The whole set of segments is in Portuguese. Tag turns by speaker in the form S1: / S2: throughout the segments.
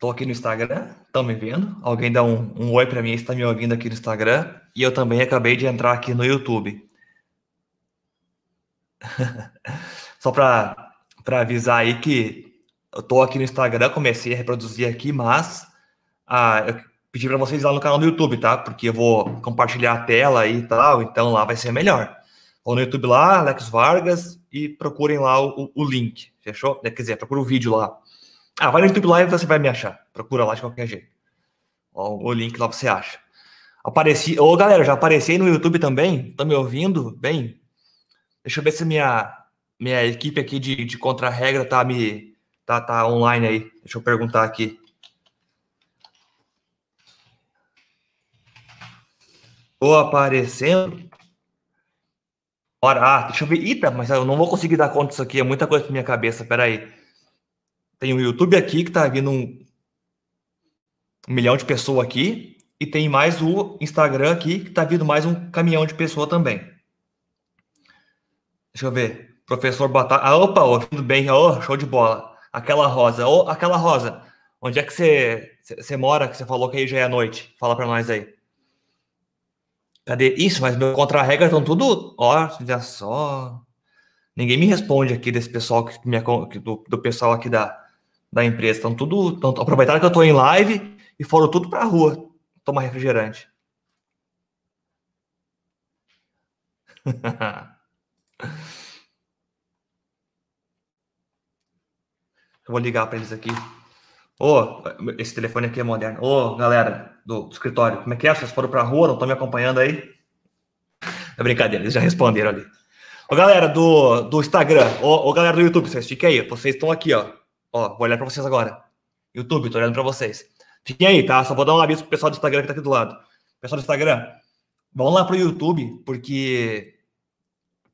S1: Estou aqui no Instagram, estão me vendo? Alguém dá um, um oi para mim se está me ouvindo aqui no Instagram. E eu também acabei de entrar aqui no YouTube. Só para avisar aí que eu estou aqui no Instagram, comecei a reproduzir aqui, mas ah, eu pedi para vocês lá no canal do YouTube, tá? Porque eu vou compartilhar a tela e tal, então lá vai ser melhor. Ou no YouTube lá, Alex Vargas, e procurem lá o, o link, fechou? Quer dizer, procura o vídeo lá. Ah, vai no YouTube Live você vai me achar. Procura lá de qualquer jeito. Ó, o link lá você acha. Apareci. Ô, galera, já apareci no YouTube também? Estão me ouvindo? Bem? Deixa eu ver se minha, minha equipe aqui de, de contra-regra tá me. Tá, tá online aí. Deixa eu perguntar aqui. Tô aparecendo. Bora. ah, deixa eu ver. Eita, mas eu não vou conseguir dar conta disso aqui. É muita coisa pra minha cabeça. Pera aí. Tem o YouTube aqui, que está vindo um, um milhão de pessoas aqui. E tem mais o Instagram aqui, que está vindo mais um caminhão de pessoa também. Deixa eu ver. Professor Batata. Ah, opa, ouvindo bem. Oh, show de bola. Aquela rosa. Oh, aquela rosa. Onde é que você, você mora? Que você falou que aí já é noite. Fala para nós aí. Cadê? Isso, mas meu contra-regra estão tudo. Ó, olha só. Ninguém me responde aqui desse pessoal que me, do, do pessoal aqui da, da empresa. Estão tudo. aproveitando aproveitaram que eu estou em live e foram tudo para a rua tomar refrigerante. eu vou ligar para eles aqui. Ô, oh, esse telefone aqui é moderno. Ô, oh, galera do, do, escritório, como é que é? Vocês foram para a rua, não estão me acompanhando aí? É brincadeira, eles já responderam ali. Ô, oh, galera do, do Instagram, ô, galera do YouTube, vocês fiquem aí, vocês estão aqui, ó. Ó, vou olhar para vocês agora. YouTube, tô olhando para vocês. Fiquem aí, tá? Só vou dar um aviso pro pessoal do Instagram que tá aqui do lado. Pessoal do Instagram, vão lá pro YouTube, porque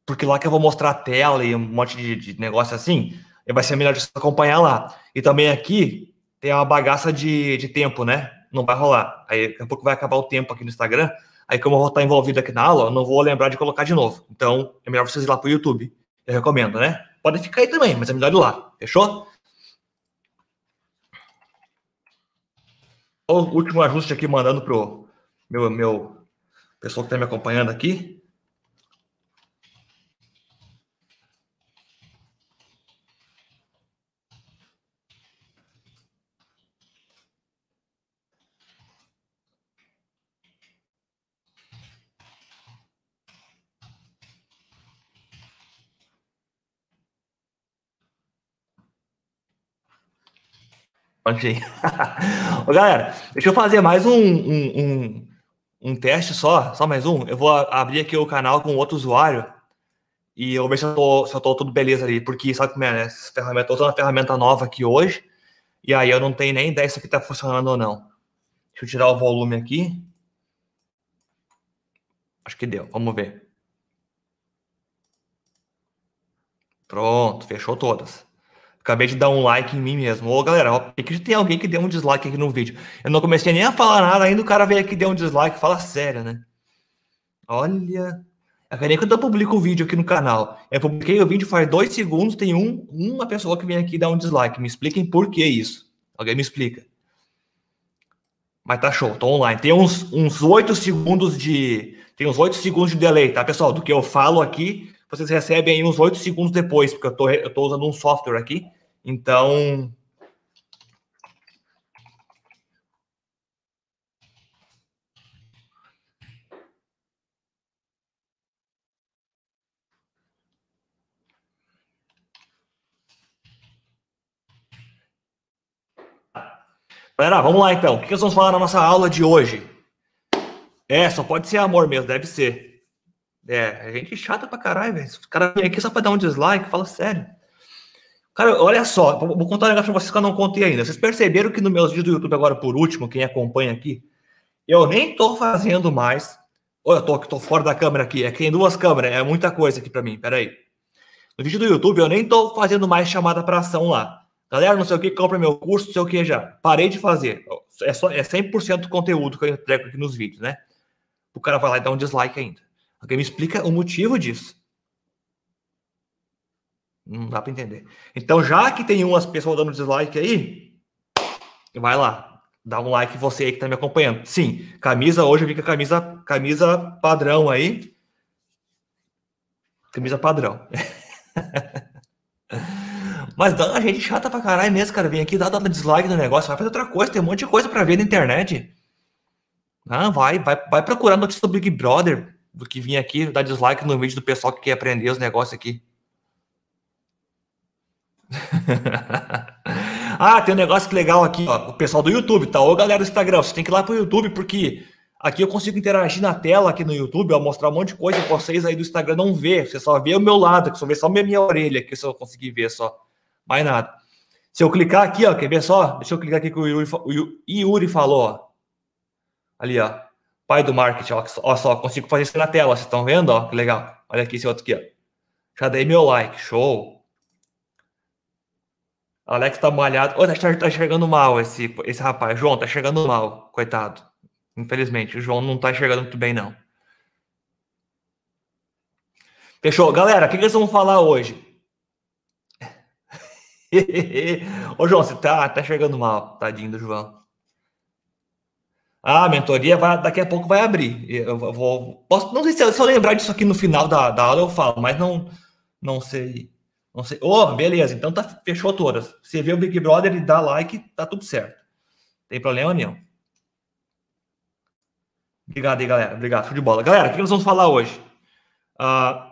S1: porque lá que eu vou mostrar a tela e um monte de, de negócio assim, vai ser melhor vocês acompanhar lá. E também aqui tem uma bagaça de, de tempo, né? Não vai rolar. Aí daqui a pouco vai acabar o tempo aqui no Instagram. Aí, como eu vou estar envolvido aqui na aula, eu não vou lembrar de colocar de novo. Então, é melhor vocês ir lá pro YouTube. Eu recomendo, né? pode ficar aí também, mas é melhor ir lá. Fechou? O último ajuste aqui, mandando pro meu, meu pessoal que está me acompanhando aqui. Ok, Ô, galera, deixa eu fazer mais um, um, um, um, teste só, só mais um. Eu vou abrir aqui o canal com outro usuário e eu vou ver se eu tô, se eu tô tudo beleza ali, porque sabe como é, né? Essa ferramenta, eu tô usando uma ferramenta nova aqui hoje e aí eu não tenho nem ideia se aqui tá funcionando ou não. Deixa eu tirar o volume aqui. Acho que deu, vamos ver. Pronto, fechou todas. Acabei de dar um like em mim mesmo. Ô, galera, ó, tem que tem alguém que deu um dislike aqui no vídeo. Eu não comecei nem a falar nada, ainda o cara veio aqui e deu um dislike. Fala sério, né? Olha. É que nem quando eu publico o um vídeo aqui no canal. Eu publiquei o vídeo faz dois segundos, tem um, uma pessoa que vem aqui dar um dislike. Me expliquem por que isso. Alguém me explica. Mas tá show, tô online. Tem uns, uns 8 segundos de. Tem uns 8 segundos de delay, tá, pessoal? Do que eu falo aqui, vocês recebem aí uns 8 segundos depois, porque eu tô, eu tô usando um software aqui então, Galera, vamos lá então. O que nós vamos falar na nossa aula de hoje? É, só pode ser amor mesmo, deve ser. É, a gente é chata pra caralho, velho. Os caras vêm aqui só pra dar um dislike, fala sério. Cara, olha só, vou contar um negócio pra vocês que eu não contei ainda. Vocês perceberam que nos meus vídeos do YouTube, agora por último, quem acompanha aqui, eu nem tô fazendo mais. Olha, eu tô, tô fora da câmera aqui, é que tem duas câmeras, é muita coisa aqui para mim, peraí. No vídeo do YouTube, eu nem tô fazendo mais chamada para ação lá. Galera, não sei o que, compra meu curso, não sei o que já. Parei de fazer. É, só, é 100% conteúdo que eu entrego aqui nos vídeos, né? O cara vai lá e dá um dislike ainda. Alguém me explica o motivo disso. Não dá para entender. Então, já que tem umas pessoas dando dislike aí, vai lá, dá um like você aí que tá me acompanhando. Sim, camisa hoje eu vi com a é camisa, camisa padrão aí. Camisa padrão. Mas dá uma gente chata pra caralho mesmo, cara. Vem aqui, dá, dá dislike no negócio, vai fazer outra coisa, tem um monte de coisa pra ver na internet. Ah, vai, vai, vai procurar notícia do Big Brother do que vir aqui, dar dislike no vídeo do pessoal que quer aprender os negócios aqui. ah, tem um negócio é legal aqui, ó. O pessoal do YouTube, tá? Ô galera do Instagram, você tem que ir lá pro YouTube, porque aqui eu consigo interagir na tela aqui no YouTube, ó, mostrar um monte de coisa que vocês aí do Instagram não vê. Você só vê o meu lado, que só vê só minha, minha orelha, que eu só consegui ver só. Mais nada. Se eu clicar aqui, ó, quer ver só? Deixa eu clicar aqui que o Yuri, o Yuri falou, ó. Ali, ó. Pai do marketing, ó. Olha só, consigo fazer isso na tela, vocês estão vendo, ó? Que legal. Olha aqui esse outro aqui, ó. Já dei meu like, show. Alex tá malhado. Ô, oh, tá chegando mal esse, esse rapaz. João, tá chegando mal, coitado. Infelizmente, o João não tá enxergando muito bem, não. Fechou. Galera, o que, que nós vamos falar hoje? Ô, João, você tá, tá chegando mal, tadinho do João. Ah, a mentoria vai, daqui a pouco vai abrir. Eu vou, posso, não sei se eu, se eu lembrar disso aqui no final da, da aula eu falo, mas não, não sei não sei. Oh, beleza, então tá, fechou todas. Você vê o Big Brother e dá like, tá tudo certo. Tem problema nenhum. Obrigado aí, galera. Obrigado, show de bola. Galera, o que nós vamos falar hoje? Ah,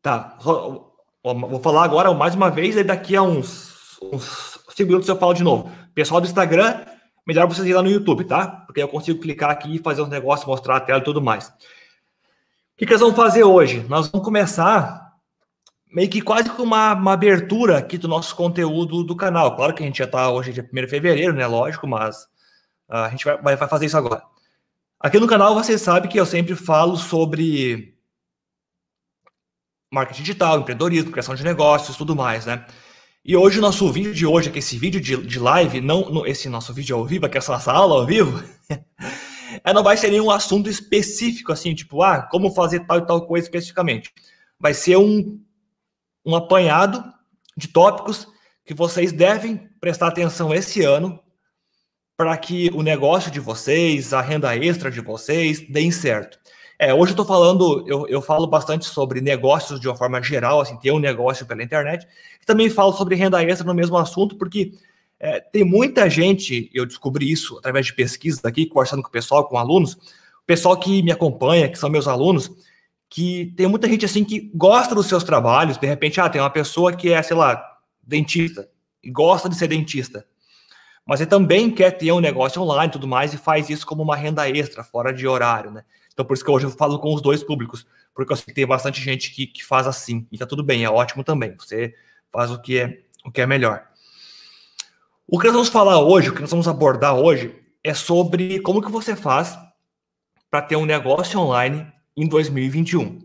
S1: tá, vou falar agora mais uma vez, e daqui a uns, uns cinco minutos eu falo de novo. Pessoal do Instagram, melhor vocês ir lá no YouTube, tá? Porque eu consigo clicar aqui e fazer os negócios, mostrar a tela e tudo mais. O que, que nós vamos fazer hoje? Nós vamos começar meio que quase que uma, uma abertura aqui do nosso conteúdo do canal. Claro que a gente já está hoje, é dia 1 de fevereiro, né? Lógico, mas ah, a gente vai, vai fazer isso agora. Aqui no canal você sabe que eu sempre falo sobre marketing digital, empreendedorismo, criação de negócios, tudo mais, né? E hoje o nosso vídeo de hoje, que esse vídeo de, de live, não, no, esse nosso vídeo ao vivo, que essa nossa aula ao vivo, ela não vai ser nenhum assunto específico assim, tipo, ah, como fazer tal e tal coisa especificamente. Vai ser um um apanhado de tópicos que vocês devem prestar atenção esse ano para que o negócio de vocês, a renda extra de vocês, deem certo. É, hoje eu estou falando, eu, eu falo bastante sobre negócios de uma forma geral, assim, ter um negócio pela internet. Também falo sobre renda extra no mesmo assunto, porque é, tem muita gente, eu descobri isso através de pesquisas aqui, conversando com o pessoal, com alunos, o pessoal que me acompanha, que são meus alunos, que tem muita gente assim que gosta dos seus trabalhos, de repente, ah, tem uma pessoa que é, sei lá, dentista e gosta de ser dentista. Mas ele também quer ter um negócio online e tudo mais e faz isso como uma renda extra, fora de horário, né? Então, por isso que hoje eu falo com os dois públicos, porque eu sei que tem bastante gente que, que faz assim, e tá tudo bem, é ótimo também. Você faz o que é, o que é melhor. O que nós vamos falar hoje, o que nós vamos abordar hoje, é sobre como que você faz para ter um negócio online em 2021.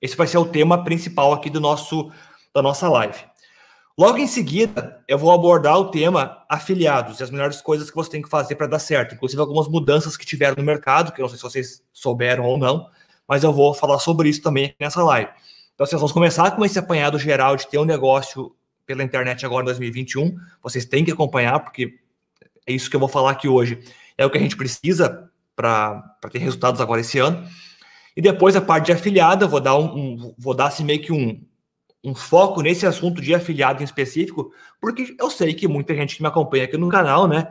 S1: Esse vai ser o tema principal aqui do nosso da nossa live. Logo em seguida, eu vou abordar o tema afiliados e as melhores coisas que você tem que fazer para dar certo, inclusive algumas mudanças que tiveram no mercado, que eu não sei se vocês souberam ou não, mas eu vou falar sobre isso também nessa live. Então, vocês assim, vão começar com esse apanhado geral de ter um negócio pela internet agora em 2021. Vocês têm que acompanhar, porque é isso que eu vou falar aqui hoje. É o que a gente precisa para ter resultados agora esse ano. E depois a parte de afiliado, eu vou dar um, um vou dar assim meio que um, um foco nesse assunto de afiliado em específico, porque eu sei que muita gente que me acompanha aqui no canal, né,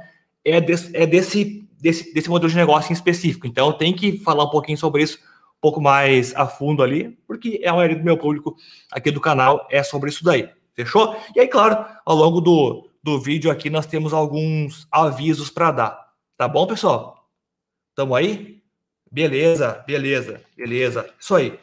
S1: é desse, é desse, desse, desse modelo de negócio em específico. Então, eu tenho que falar um pouquinho sobre isso um pouco mais a fundo ali, porque é a maioria do meu público aqui do canal é sobre isso daí. Fechou? E aí, claro, ao longo do, do vídeo aqui nós temos alguns avisos para dar. Tá bom, pessoal? Tamo aí? Beleza, beleza, beleza. Isso aí.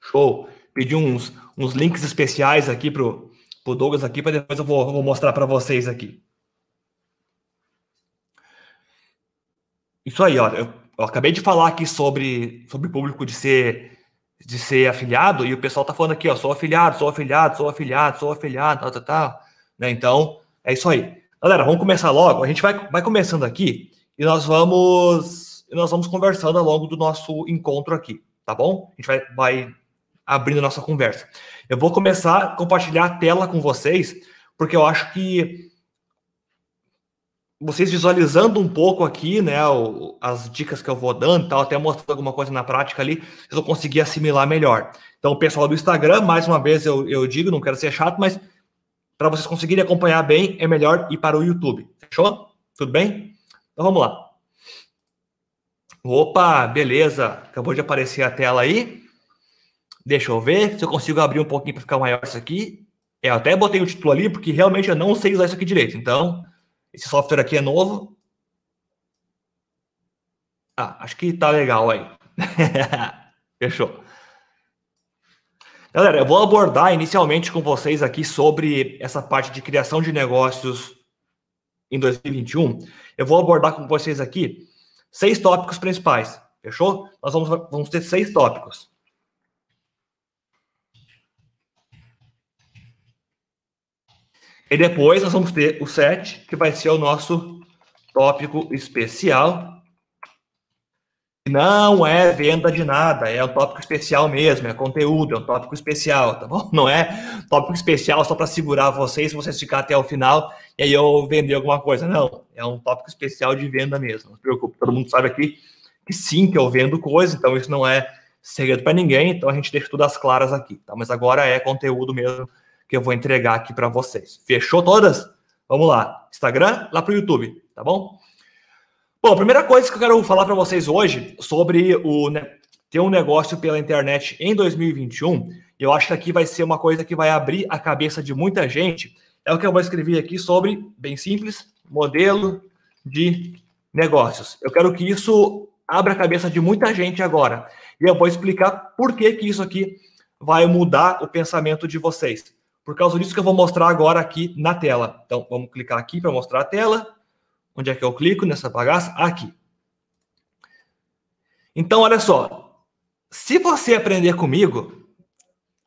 S1: Show. Pedi uns, uns links especiais aqui pro, pro Douglas aqui, para depois eu vou, vou mostrar para vocês aqui. Isso aí, olha. Eu, eu, acabei de falar aqui sobre sobre público de ser de ser afiliado e o pessoal tá falando aqui, ó, sou afiliado, sou afiliado, sou afiliado, sou afiliado, tá, tá, tá. Né? Então, é isso aí. Galera, vamos começar logo. A gente vai, vai começando aqui e nós vamos nós vamos conversando ao longo do nosso encontro aqui, tá bom? A gente vai, vai abrindo a nossa conversa. Eu vou começar a compartilhar a tela com vocês, porque eu acho que vocês visualizando um pouco aqui, né, o, as dicas que eu vou dando, tal, até mostrando alguma coisa na prática ali, vocês vão conseguir assimilar melhor. Então, pessoal do Instagram, mais uma vez eu, eu digo, não quero ser chato, mas para vocês conseguirem acompanhar bem, é melhor ir para o YouTube. Fechou? Tudo bem? Então vamos lá. Opa, beleza. Acabou de aparecer a tela aí. Deixa eu ver se eu consigo abrir um pouquinho para ficar maior isso aqui. É, eu até botei o título ali porque realmente eu não sei usar isso aqui direito. Então, esse software aqui é novo. Ah, acho que tá legal aí. Fechou. Galera, eu vou abordar inicialmente com vocês aqui sobre essa parte de criação de negócios em 2021. Eu vou abordar com vocês aqui seis tópicos principais, fechou? Nós vamos, vamos ter seis tópicos. E depois nós vamos ter o 7, que vai ser o nosso tópico especial, não é venda de nada, é um tópico especial mesmo, é conteúdo, é um tópico especial, tá bom? Não é tópico especial só para segurar vocês, se vocês ficar até o final e aí eu vender alguma coisa. Não, é um tópico especial de venda mesmo. Não se preocupe, todo mundo sabe aqui que sim, que eu vendo coisa, então isso não é segredo para ninguém, então a gente deixa tudo às claras aqui, tá? Mas agora é conteúdo mesmo que eu vou entregar aqui para vocês. Fechou todas? Vamos lá. Instagram, lá pro YouTube, tá bom? Bom, a primeira coisa que eu quero falar para vocês hoje sobre o né, ter um negócio pela internet em 2021, eu acho que aqui vai ser uma coisa que vai abrir a cabeça de muita gente. É o que eu vou escrever aqui sobre, bem simples, modelo de negócios. Eu quero que isso abra a cabeça de muita gente agora. E eu vou explicar por que, que isso aqui vai mudar o pensamento de vocês. Por causa disso que eu vou mostrar agora aqui na tela. Então, vamos clicar aqui para mostrar a tela. Onde é que eu clico nessa bagaça? Aqui. Então, olha só. Se você aprender comigo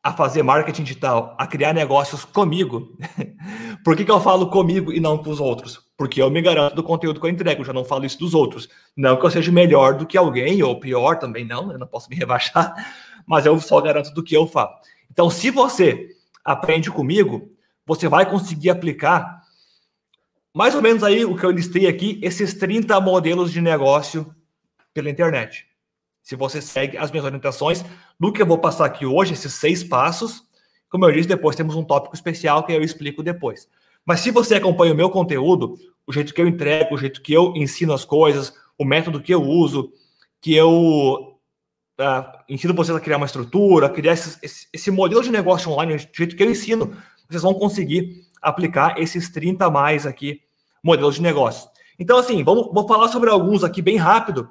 S1: a fazer marketing digital, a criar negócios comigo, por que, que eu falo comigo e não com os outros? Porque eu me garanto do conteúdo que eu entrego, eu já não falo isso dos outros. Não que eu seja melhor do que alguém, ou pior também não, eu não posso me rebaixar, mas eu só garanto do que eu falo. Então, se você aprende comigo, você vai conseguir aplicar mais ou menos aí o que eu listei aqui, esses 30 modelos de negócio pela internet. Se você segue as minhas orientações, no que eu vou passar aqui hoje, esses seis passos, como eu disse, depois temos um tópico especial que eu explico depois. Mas se você acompanha o meu conteúdo, o jeito que eu entrego, o jeito que eu ensino as coisas, o método que eu uso, que eu uh, ensino vocês a criar uma estrutura, criar esse, esse, esse modelo de negócio online, o jeito que eu ensino, vocês vão conseguir aplicar esses 30 mais aqui modelos de negócio. Então, assim, vamos, vou falar sobre alguns aqui bem rápido.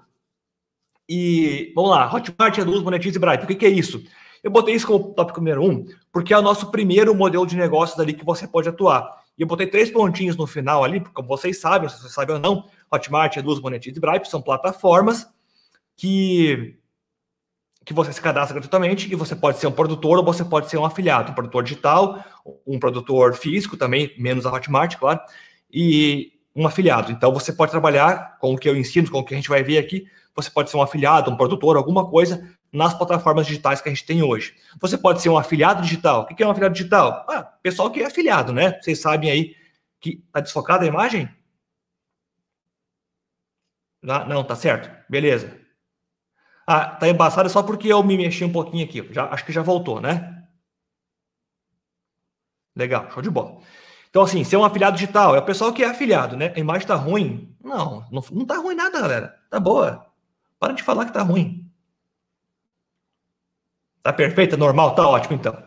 S1: E vamos lá, Hotmart, Reduz, Monetize e Bright. O que, que é isso? Eu botei isso como tópico número um, porque é o nosso primeiro modelo de negócios ali que você pode atuar. E eu botei três pontinhos no final ali, porque como vocês sabem, se vocês sabem ou não, Hotmart, Eduz, Monetize e Bripe são plataformas que, que você se cadastra gratuitamente e você pode ser um produtor ou você pode ser um afiliado, um produtor digital, um produtor físico também, menos a Hotmart, claro e um afiliado. Então você pode trabalhar com o que eu ensino, com o que a gente vai ver aqui. Você pode ser um afiliado, um produtor, alguma coisa nas plataformas digitais que a gente tem hoje. Você pode ser um afiliado digital. O que é um afiliado digital? Ah, pessoal que é afiliado, né? Vocês sabem aí que tá desfocada a imagem? Ah, não, tá certo. Beleza. Ah, tá embaçada só porque eu me mexi um pouquinho aqui. Já, acho que já voltou, né? Legal, show de bola. Então, assim, ser um afiliado digital é o pessoal que é afiliado, né? A imagem tá ruim? Não, não, não tá ruim nada, galera. Tá boa. Para de falar que tá ruim. Tá perfeita, normal, tá ótimo, então.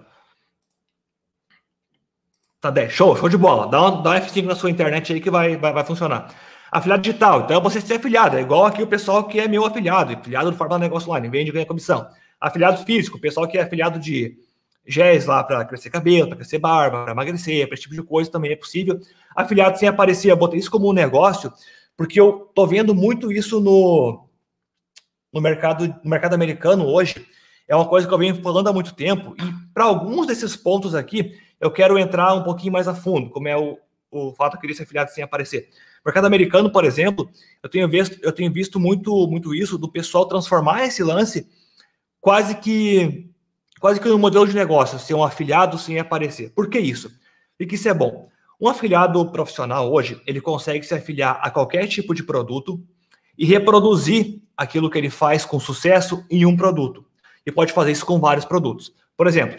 S1: Tá 10, show, show de bola. Dá um, dá um F5 na sua internet aí que vai, vai, vai funcionar. Afiliado digital, então é você ser afiliado, é igual aqui o pessoal que é meu afiliado, afiliado do Fórmula Negócio Online, vende e ganha comissão. Afiliado físico, pessoal que é afiliado de géis lá para crescer cabelo, para crescer barba, para emagrecer, para esse tipo de coisa também é possível. Afiliado sem aparecer, eu botei isso como um negócio, porque eu tô vendo muito isso no, no, mercado, no mercado americano hoje. É uma coisa que eu venho falando há muito tempo, e para alguns desses pontos aqui, eu quero entrar um pouquinho mais a fundo, como é o, o fato que ele ser afiliado sem aparecer. mercado americano, por exemplo, eu tenho visto, eu tenho visto muito, muito isso do pessoal transformar esse lance quase que quase que um modelo de negócio, ser um afiliado sem aparecer. Por que isso? E que isso é bom. Um afiliado profissional hoje, ele consegue se afiliar a qualquer tipo de produto e reproduzir aquilo que ele faz com sucesso em um produto. E pode fazer isso com vários produtos. Por exemplo,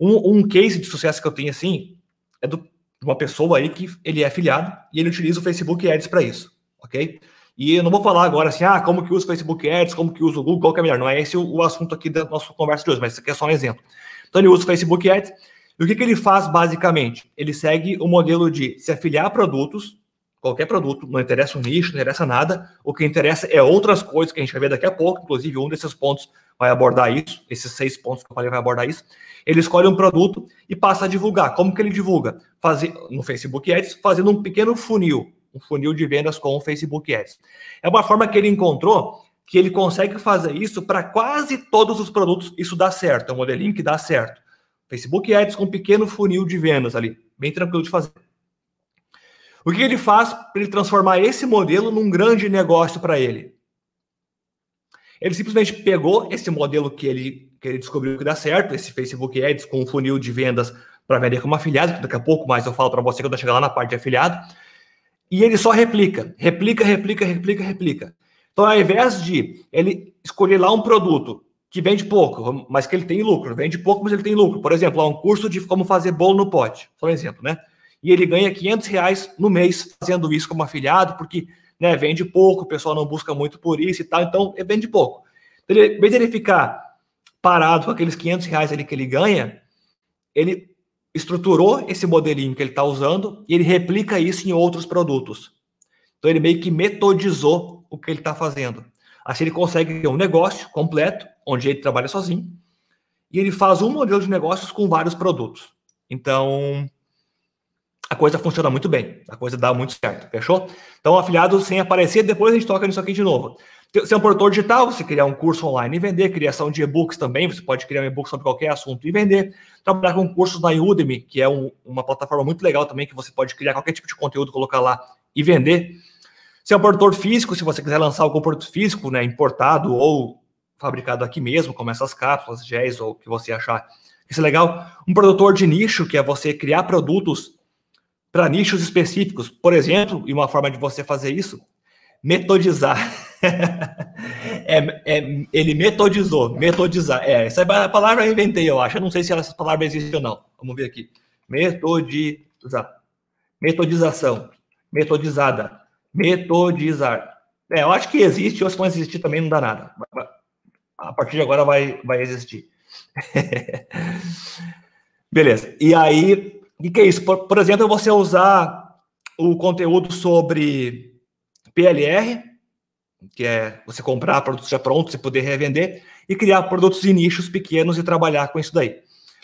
S1: um, um case de sucesso que eu tenho assim é do, de uma pessoa aí que ele é afiliado e ele utiliza o Facebook Ads para isso, ok? E eu não vou falar agora assim, ah, como que usa o Facebook Ads, como que usa o Google, qual que é melhor. Não é esse o, assunto aqui da nossa conversa de hoje, mas isso aqui é só um exemplo. Então ele usa o Facebook Ads. E o que, que ele faz basicamente? Ele segue o modelo de se afiliar a produtos, qualquer produto, não interessa o nicho, não interessa nada. O que interessa é outras coisas que a gente vai ver daqui a pouco. Inclusive, um desses pontos vai abordar isso, esses seis pontos que eu falei vai abordar isso. Ele escolhe um produto e passa a divulgar. Como que ele divulga? Fazer no Facebook Ads, fazendo um pequeno funil um funil de vendas com o Facebook Ads. É uma forma que ele encontrou que ele consegue fazer isso para quase todos os produtos. Isso dá certo, é um modelinho que dá certo. Facebook Ads com um pequeno funil de vendas ali, bem tranquilo de fazer. O que ele faz para ele transformar esse modelo num grande negócio para ele? Ele simplesmente pegou esse modelo que ele, que ele descobriu que dá certo, esse Facebook Ads com um funil de vendas para vender como afiliado, daqui a pouco mais eu falo para você quando eu chegar lá na parte de afiliado e ele só replica, replica, replica, replica, replica. Então, ao invés de ele escolher lá um produto que vende pouco, mas que ele tem lucro, vende pouco, mas ele tem lucro. Por exemplo, há um curso de como fazer bolo no pote, só um exemplo, né? E ele ganha 500 reais no mês fazendo isso como afiliado, porque né, vende pouco, o pessoal não busca muito por isso e tal, então ele vende pouco. Então, ele, em vez de ele ficar parado com aqueles 500 reais ali que ele ganha, ele estruturou esse modelinho que ele está usando e ele replica isso em outros produtos. Então ele meio que metodizou o que ele está fazendo. Assim ele consegue ter um negócio completo, onde ele trabalha sozinho, e ele faz um modelo de negócios com vários produtos. Então a coisa funciona muito bem, a coisa dá muito certo, fechou? Então afiliado sem aparecer, depois a gente toca nisso aqui de novo é um produtor digital, você criar um curso online e vender, criação de e-books também, você pode criar um e-book sobre qualquer assunto e vender. Trabalhar com cursos na Udemy, que é um, uma plataforma muito legal também, que você pode criar qualquer tipo de conteúdo, colocar lá e vender. é um produtor físico, se você quiser lançar algum produto físico, né, importado ou fabricado aqui mesmo, como essas cápsulas, géis ou o que você achar isso é legal. Um produtor de nicho, que é você criar produtos para nichos específicos. Por exemplo, e uma forma de você fazer isso metodizar. é, é, ele metodizou, metodizar. É, essa é palavra eu inventei, eu acho. Eu não sei se essa palavra existe ou não. Vamos ver aqui. Metodizar. Metodização. Metodizada. Metodizar. É, eu acho que existe, ou se não existir também não dá nada. A partir de agora vai, vai existir. Beleza. E aí, o que, que é isso? Por, por exemplo, você usar o conteúdo sobre PLR, que é você comprar produtos já prontos e poder revender, e criar produtos em nichos pequenos e trabalhar com isso daí.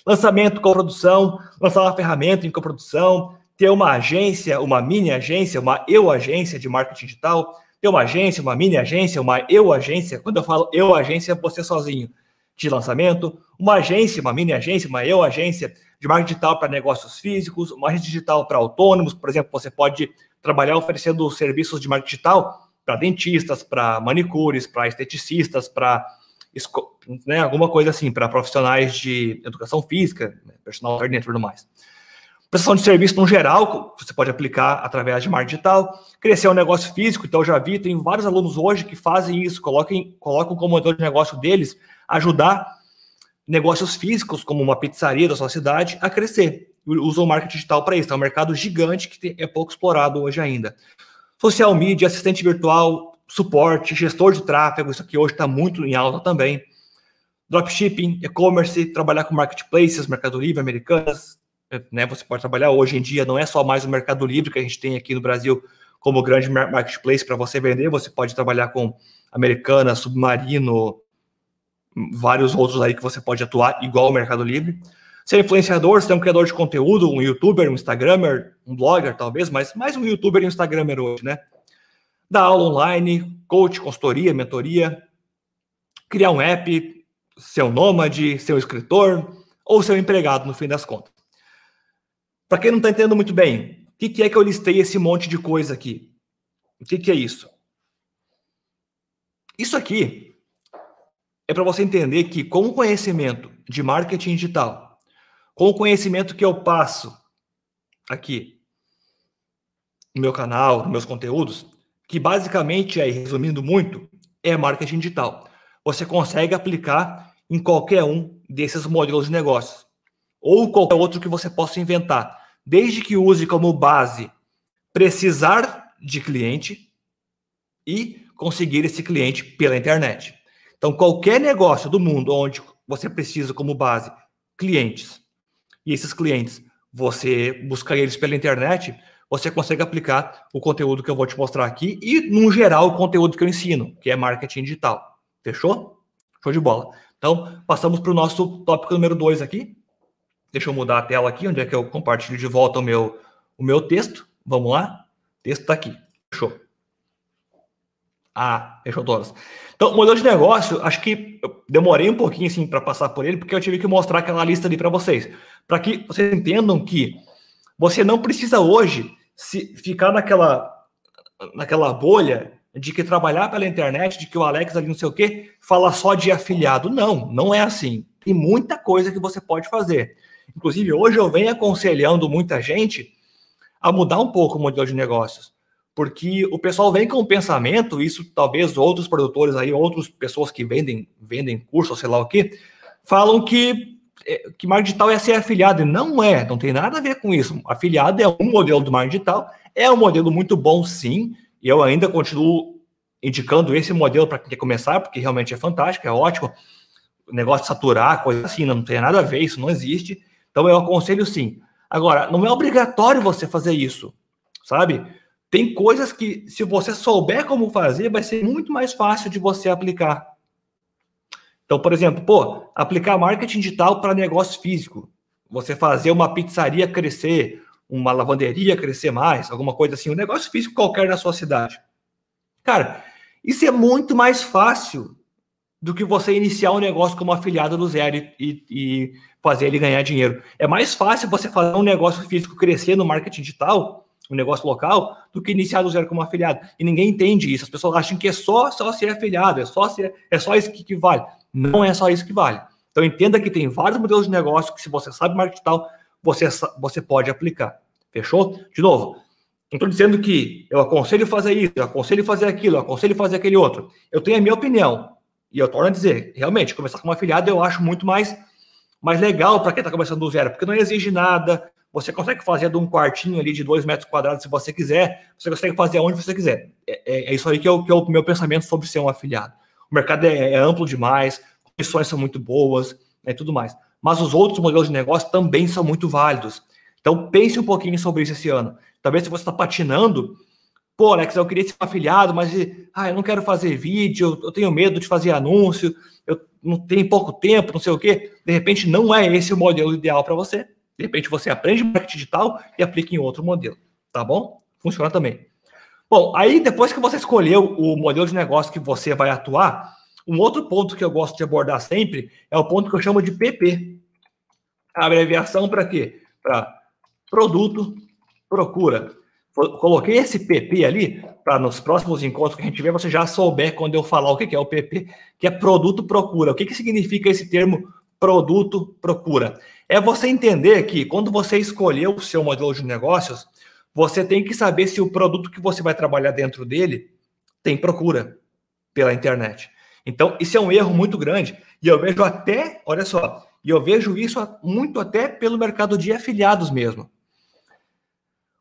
S1: Lançamento com produção, lançar uma ferramenta em coprodução, ter uma agência, uma mini agência, uma eu agência de marketing digital, ter uma agência, uma mini agência, uma eu agência. Quando eu falo eu agência, é você sozinho de lançamento, uma agência, uma mini agência, uma eu agência de marketing digital para negócios físicos, marketing digital para autônomos, por exemplo, você pode trabalhar oferecendo serviços de marketing digital para dentistas, para manicures, para esteticistas, para né, alguma coisa assim, para profissionais de educação física, né, personal trainer e tudo mais. Prestação de serviço no geral, você pode aplicar através de marketing digital. Crescer um negócio físico, então eu já vi, tem vários alunos hoje que fazem isso, colocam, colocam como modelo de negócio deles, ajudar negócios físicos, como uma pizzaria da sua cidade, a crescer. Usam o marketing digital para isso. É um mercado gigante que é pouco explorado hoje ainda. Social media, assistente virtual, suporte, gestor de tráfego, isso aqui hoje está muito em alta também. Dropshipping, e-commerce, trabalhar com marketplaces, Mercado Livre, Americanas, é, né? Você pode trabalhar hoje em dia, não é só mais o Mercado Livre que a gente tem aqui no Brasil como grande marketplace para você vender, você pode trabalhar com Americanas, Submarino, vários outros aí que você pode atuar igual o Mercado Livre. Ser influenciador, ser um criador de conteúdo, um youtuber, um instagramer, um blogger talvez, mas mais um youtuber e um instagramer hoje, né? Dar aula online, coach, consultoria, mentoria, criar um app, ser um nômade, ser um escritor ou ser um empregado no fim das contas. Para quem não está entendendo muito bem, o que, que, é que eu listei esse monte de coisa aqui? O que, que é isso? Isso aqui é para você entender que com o conhecimento de marketing digital, com o conhecimento que eu passo aqui no meu canal, nos meus conteúdos, que basicamente, aí resumindo muito, é marketing digital. Você consegue aplicar em qualquer um desses modelos de negócios ou qualquer outro que você possa inventar, desde que use como base precisar de cliente e conseguir esse cliente pela internet. Então, qualquer negócio do mundo onde você precisa como base clientes, e esses clientes você buscar eles pela internet, você consegue aplicar o conteúdo que eu vou te mostrar aqui e, no geral, o conteúdo que eu ensino, que é marketing digital. Fechou? Show de bola. Então, passamos para o nosso tópico número 2 aqui. Deixa eu mudar a tela aqui, onde é que eu compartilho de volta o meu, o meu texto. Vamos lá? O texto está aqui. Fechou. Ah, fechou todas. Então, o modelo de negócio, acho que eu demorei um pouquinho assim para passar por ele, porque eu tive que mostrar aquela lista ali para vocês, para que vocês entendam que você não precisa hoje se ficar naquela naquela bolha de que trabalhar pela internet, de que o Alex ali não sei o quê, fala só de afiliado. Não, não é assim. Tem muita coisa que você pode fazer. Inclusive, hoje eu venho aconselhando muita gente a mudar um pouco o modelo de negócios porque o pessoal vem com o pensamento, isso talvez outros produtores aí, outras pessoas que vendem, vendem curso, sei lá o que, falam que é, que marketing digital é ser afiliado, e não é, não tem nada a ver com isso. Afiliado é um modelo do marketing digital, é um modelo muito bom sim, e eu ainda continuo indicando esse modelo para quem quer começar, porque realmente é fantástico, é ótimo. O negócio de saturar, coisa assim, não tem nada a ver, isso não existe. Então eu aconselho sim. Agora, não é obrigatório você fazer isso, sabe? Tem coisas que, se você souber como fazer, vai ser muito mais fácil de você aplicar. Então, por exemplo, pô, aplicar marketing digital para negócio físico. Você fazer uma pizzaria crescer, uma lavanderia crescer mais, alguma coisa assim, um negócio físico qualquer na sua cidade. Cara, isso é muito mais fácil do que você iniciar um negócio como afiliado do zero e, e, e fazer ele ganhar dinheiro. É mais fácil você fazer um negócio físico crescer no marketing digital o negócio local do que iniciar do zero como afiliado. E ninguém entende isso. As pessoas acham que é só, só ser afiliado, é só, ser, é só isso que, que vale. Não é só isso que vale. Então entenda que tem vários modelos de negócio que, se você sabe marketing tal, você, você pode aplicar. Fechou? De novo, não estou dizendo que eu aconselho fazer isso, eu aconselho fazer aquilo, eu aconselho fazer aquele outro. Eu tenho a minha opinião. E eu torno a dizer, realmente, começar como afiliado eu acho muito mais, mais legal para quem está começando do zero, porque não exige nada, você consegue fazer de um quartinho ali de dois metros quadrados se você quiser, você consegue fazer onde você quiser. É, é, é isso aí que é, o, que é, o, meu pensamento sobre ser um afiliado. O mercado é, é amplo demais, condições são muito boas e é tudo mais. Mas os outros modelos de negócio também são muito válidos. Então pense um pouquinho sobre isso esse ano. Talvez se você está patinando, pô, Alex, eu queria ser um afiliado, mas ah, eu não quero fazer vídeo, eu tenho medo de fazer anúncio, eu não tenho pouco tempo, não sei o quê. De repente, não é esse o modelo ideal para você. De repente você aprende marketing digital e aplica em outro modelo, tá bom? Funciona também. Bom, aí depois que você escolheu o modelo de negócio que você vai atuar, um outro ponto que eu gosto de abordar sempre é o ponto que eu chamo de PP. A abreviação para quê? Para produto, procura. Coloquei esse PP ali para nos próximos encontros que a gente tiver, você já souber quando eu falar o que é o PP, que é produto procura. O que, que significa esse termo produto, procura. É você entender que quando você escolher o seu modelo de negócios, você tem que saber se o produto que você vai trabalhar dentro dele tem procura pela internet. Então, isso é um erro muito grande. E eu vejo até, olha só, e eu vejo isso muito até pelo mercado de afiliados mesmo.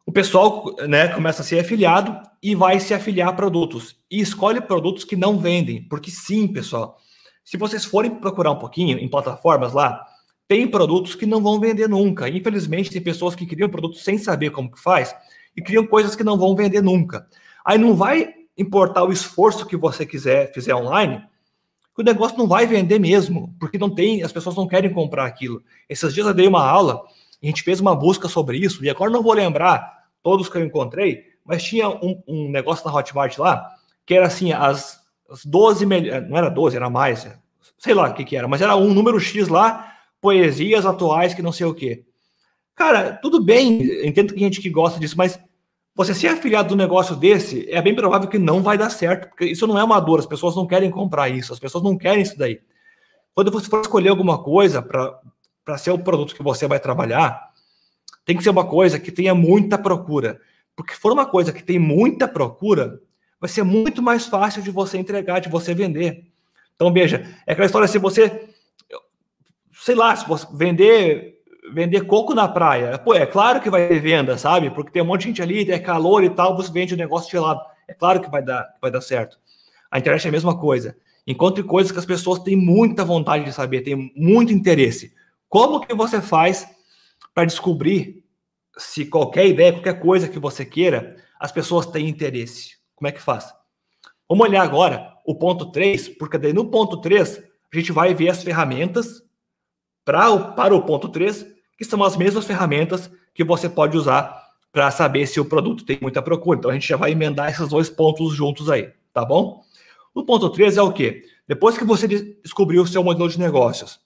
S1: O pessoal né, começa a ser afiliado e vai se afiliar a produtos. E escolhe produtos que não vendem. Porque sim, pessoal, se vocês forem procurar um pouquinho em plataformas lá, tem produtos que não vão vender nunca. Infelizmente, tem pessoas que criam produtos sem saber como que faz e criam coisas que não vão vender nunca. Aí não vai importar o esforço que você quiser fizer online, que o negócio não vai vender mesmo, porque não tem, as pessoas não querem comprar aquilo. Esses dias eu dei uma aula e a gente fez uma busca sobre isso, e agora não vou lembrar todos que eu encontrei, mas tinha um, um negócio na Hotmart lá, que era assim, as os 12 melhores, eh, não era 12, era mais, sei lá o que, que era, mas era um número X lá, poesias atuais que não sei o quê. Cara, tudo bem, entendo que tem gente que gosta disso, mas você ser afiliado do negócio desse é bem provável que não vai dar certo, porque isso não é uma as pessoas não querem comprar isso, as pessoas não querem isso daí. Quando você for escolher alguma coisa para ser o produto que você vai trabalhar, tem que ser uma coisa que tenha muita procura. Porque se for uma coisa que tem muita procura, vai ser muito mais fácil de você entregar, de você vender. Então, veja, é aquela história, se você, sei lá, se você vender, vender coco na praia, pô, é claro que vai ter venda, sabe? Porque tem um monte de gente ali, é calor e tal, você vende o um negócio gelado. É claro que vai dar, vai dar certo. A internet é a mesma coisa. Encontre coisas que as pessoas têm muita vontade de saber, têm muito interesse. Como que você faz para descobrir se qualquer ideia, qualquer coisa que você queira, as pessoas têm interesse? Como é que faz? Vamos olhar agora o ponto 3, porque daí no ponto 3 a gente vai ver as ferramentas pra, o, para o ponto 3, que são as mesmas ferramentas que você pode usar para saber se o produto tem muita procura. Então a gente já vai emendar esses dois pontos juntos aí, tá bom? O ponto 3 é o quê? Depois que você descobriu o seu modelo de negócios,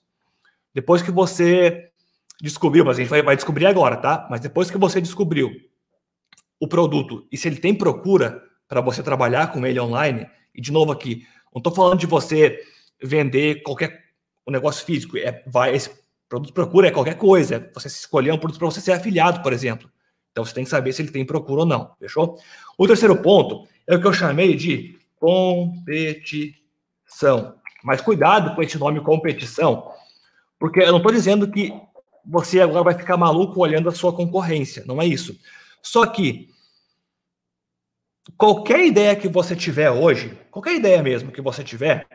S1: depois que você descobriu, mas a gente vai, vai descobrir agora, tá? Mas depois que você descobriu o produto e se ele tem procura, para você trabalhar com ele online. E de novo aqui, não estou falando de você vender qualquer um negócio físico. É, vai, esse produto procura é qualquer coisa. É você escolher um produto para você ser afiliado, por exemplo. Então você tem que saber se ele tem procura ou não. Fechou? O terceiro ponto é o que eu chamei de competição. Mas cuidado com esse nome competição, porque eu não estou dizendo que você agora vai ficar maluco olhando a sua concorrência. Não é isso. Só que qualquer ideia que você tiver hoje, qualquer ideia mesmo que você tiver,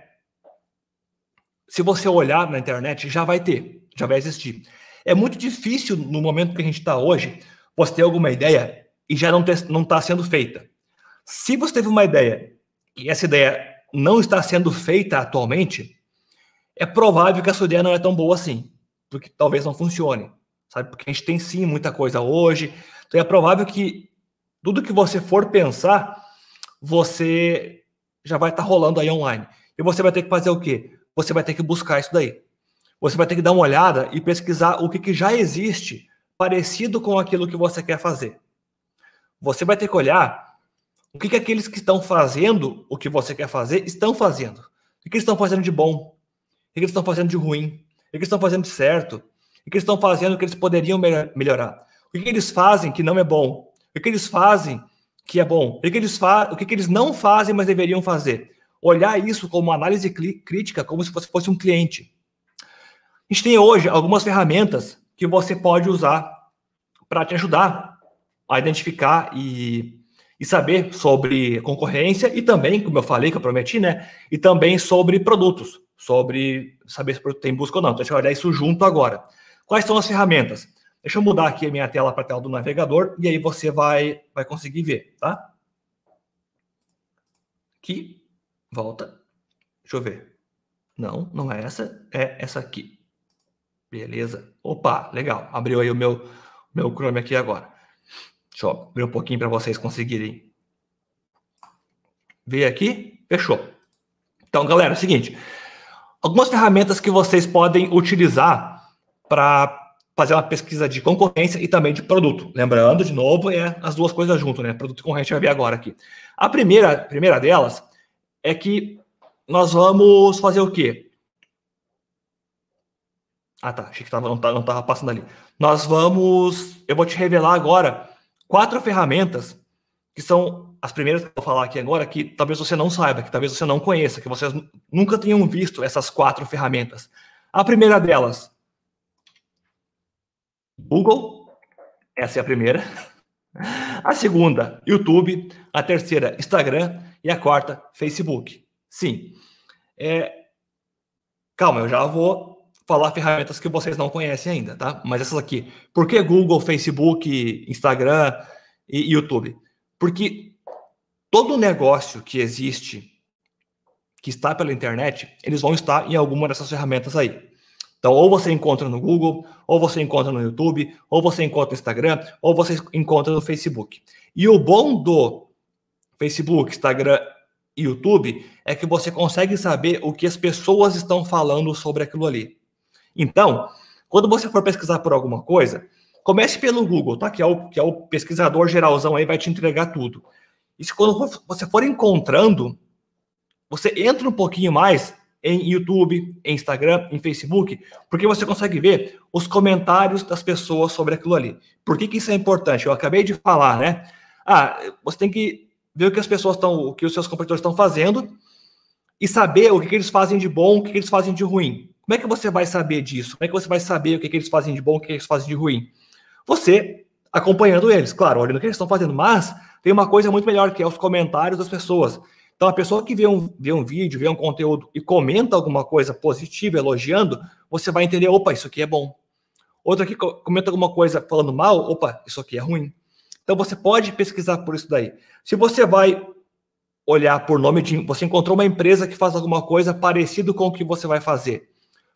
S1: se você olhar na internet, já vai ter, já vai existir. É muito difícil, no momento que a gente está hoje, você ter alguma ideia e já não está sendo feita. Se você teve uma ideia e essa ideia não está sendo feita atualmente, é provável que a sua ideia não é tão boa assim, porque talvez não funcione, sabe? Porque a gente tem sim muita coisa hoje, então é provável que tudo que você for pensar, você já vai estar tá rolando aí online. E você vai ter que fazer o quê? Você vai ter que buscar isso daí. Você vai ter que dar uma olhada e pesquisar o que, que já existe parecido com aquilo que você quer fazer. Você vai ter que olhar o que, que aqueles que estão fazendo o que você quer fazer estão fazendo. O que eles estão fazendo de bom? O que eles estão fazendo de ruim? O que eles estão fazendo de certo? O que eles estão fazendo que eles poderiam melhorar? O que eles fazem que não é bom? O que, eles fazem que é bom? O que, eles fa o que, eles não fazem, mas deveriam fazer? Olhar isso como análise crítica, como se fosse um cliente. A gente tem hoje algumas ferramentas que você pode usar para te ajudar a identificar e, e saber sobre concorrência e também, como eu falei, que eu prometi, né? E também sobre produtos, sobre saber se o produto tem busca ou não. Então, a gente vai olhar isso junto agora. Quais são as ferramentas? Deixa eu mudar aqui a minha tela para a tela do navegador e aí você vai, vai conseguir ver, tá? Aqui, volta. Deixa eu ver. Não, não é essa, é essa aqui. Beleza. Opa, legal. Abriu aí o meu, meu Chrome aqui agora. Deixa eu abrir um pouquinho para vocês conseguirem ver aqui. Fechou. Então, galera, é o seguinte. Algumas ferramentas que vocês podem utilizar para fazer uma pesquisa de concorrência e também de produto. Lembrando, de novo, é as duas coisas junto, né? Produto e concorrência vai ver agora aqui. A primeira, primeira delas é que nós vamos fazer o quê? Ah, tá. Achei que tava, não, estava tá, tava passando ali. Nós vamos. Eu vou te revelar agora quatro ferramentas que são as primeiras que eu vou falar aqui agora, que talvez você não saiba, que talvez você não conheça, que vocês nunca tenham visto essas quatro ferramentas. A primeira delas Google, essa é a primeira. A segunda, YouTube. A terceira, Instagram. E a quarta, Facebook. Sim. É... Calma, eu já vou falar ferramentas que vocês não conhecem ainda, tá? Mas essas aqui. Por que Google, Facebook, Instagram e YouTube? Porque todo negócio que existe, que está pela internet, eles vão estar em alguma dessas ferramentas aí. Então, ou você encontra no Google, ou você encontra no YouTube, ou você encontra no Instagram, ou você encontra no Facebook. E o bom do Facebook, Instagram e YouTube é que você consegue saber o que as pessoas estão falando sobre aquilo ali. Então, quando você for pesquisar por alguma coisa, comece pelo Google, tá? Que é o, que é o pesquisador geralzão aí, vai te entregar tudo. E se quando você for encontrando, você entra um pouquinho mais em YouTube, em Instagram, em Facebook, porque você consegue ver os comentários das pessoas sobre aquilo ali. Por que, que isso é importante? Eu acabei de falar, né? Ah, você tem que ver o que as pessoas estão, o que os seus competidores estão fazendo e saber o que, que eles fazem de bom, o que, que eles fazem de ruim. Como é que você vai saber disso? Como é que você vai saber o que, que eles fazem de bom, o que, que eles fazem de ruim? Você acompanhando eles, claro, olhando o que eles estão fazendo, mas tem uma coisa muito melhor que é os comentários das pessoas. Então, a pessoa que vê um, vê um vídeo, vê um conteúdo e comenta alguma coisa positiva, elogiando, você vai entender: opa, isso aqui é bom. Outra que comenta alguma coisa falando mal, opa, isso aqui é ruim. Então, você pode pesquisar por isso daí. Se você vai olhar por nome de. Você encontrou uma empresa que faz alguma coisa parecido com o que você vai fazer.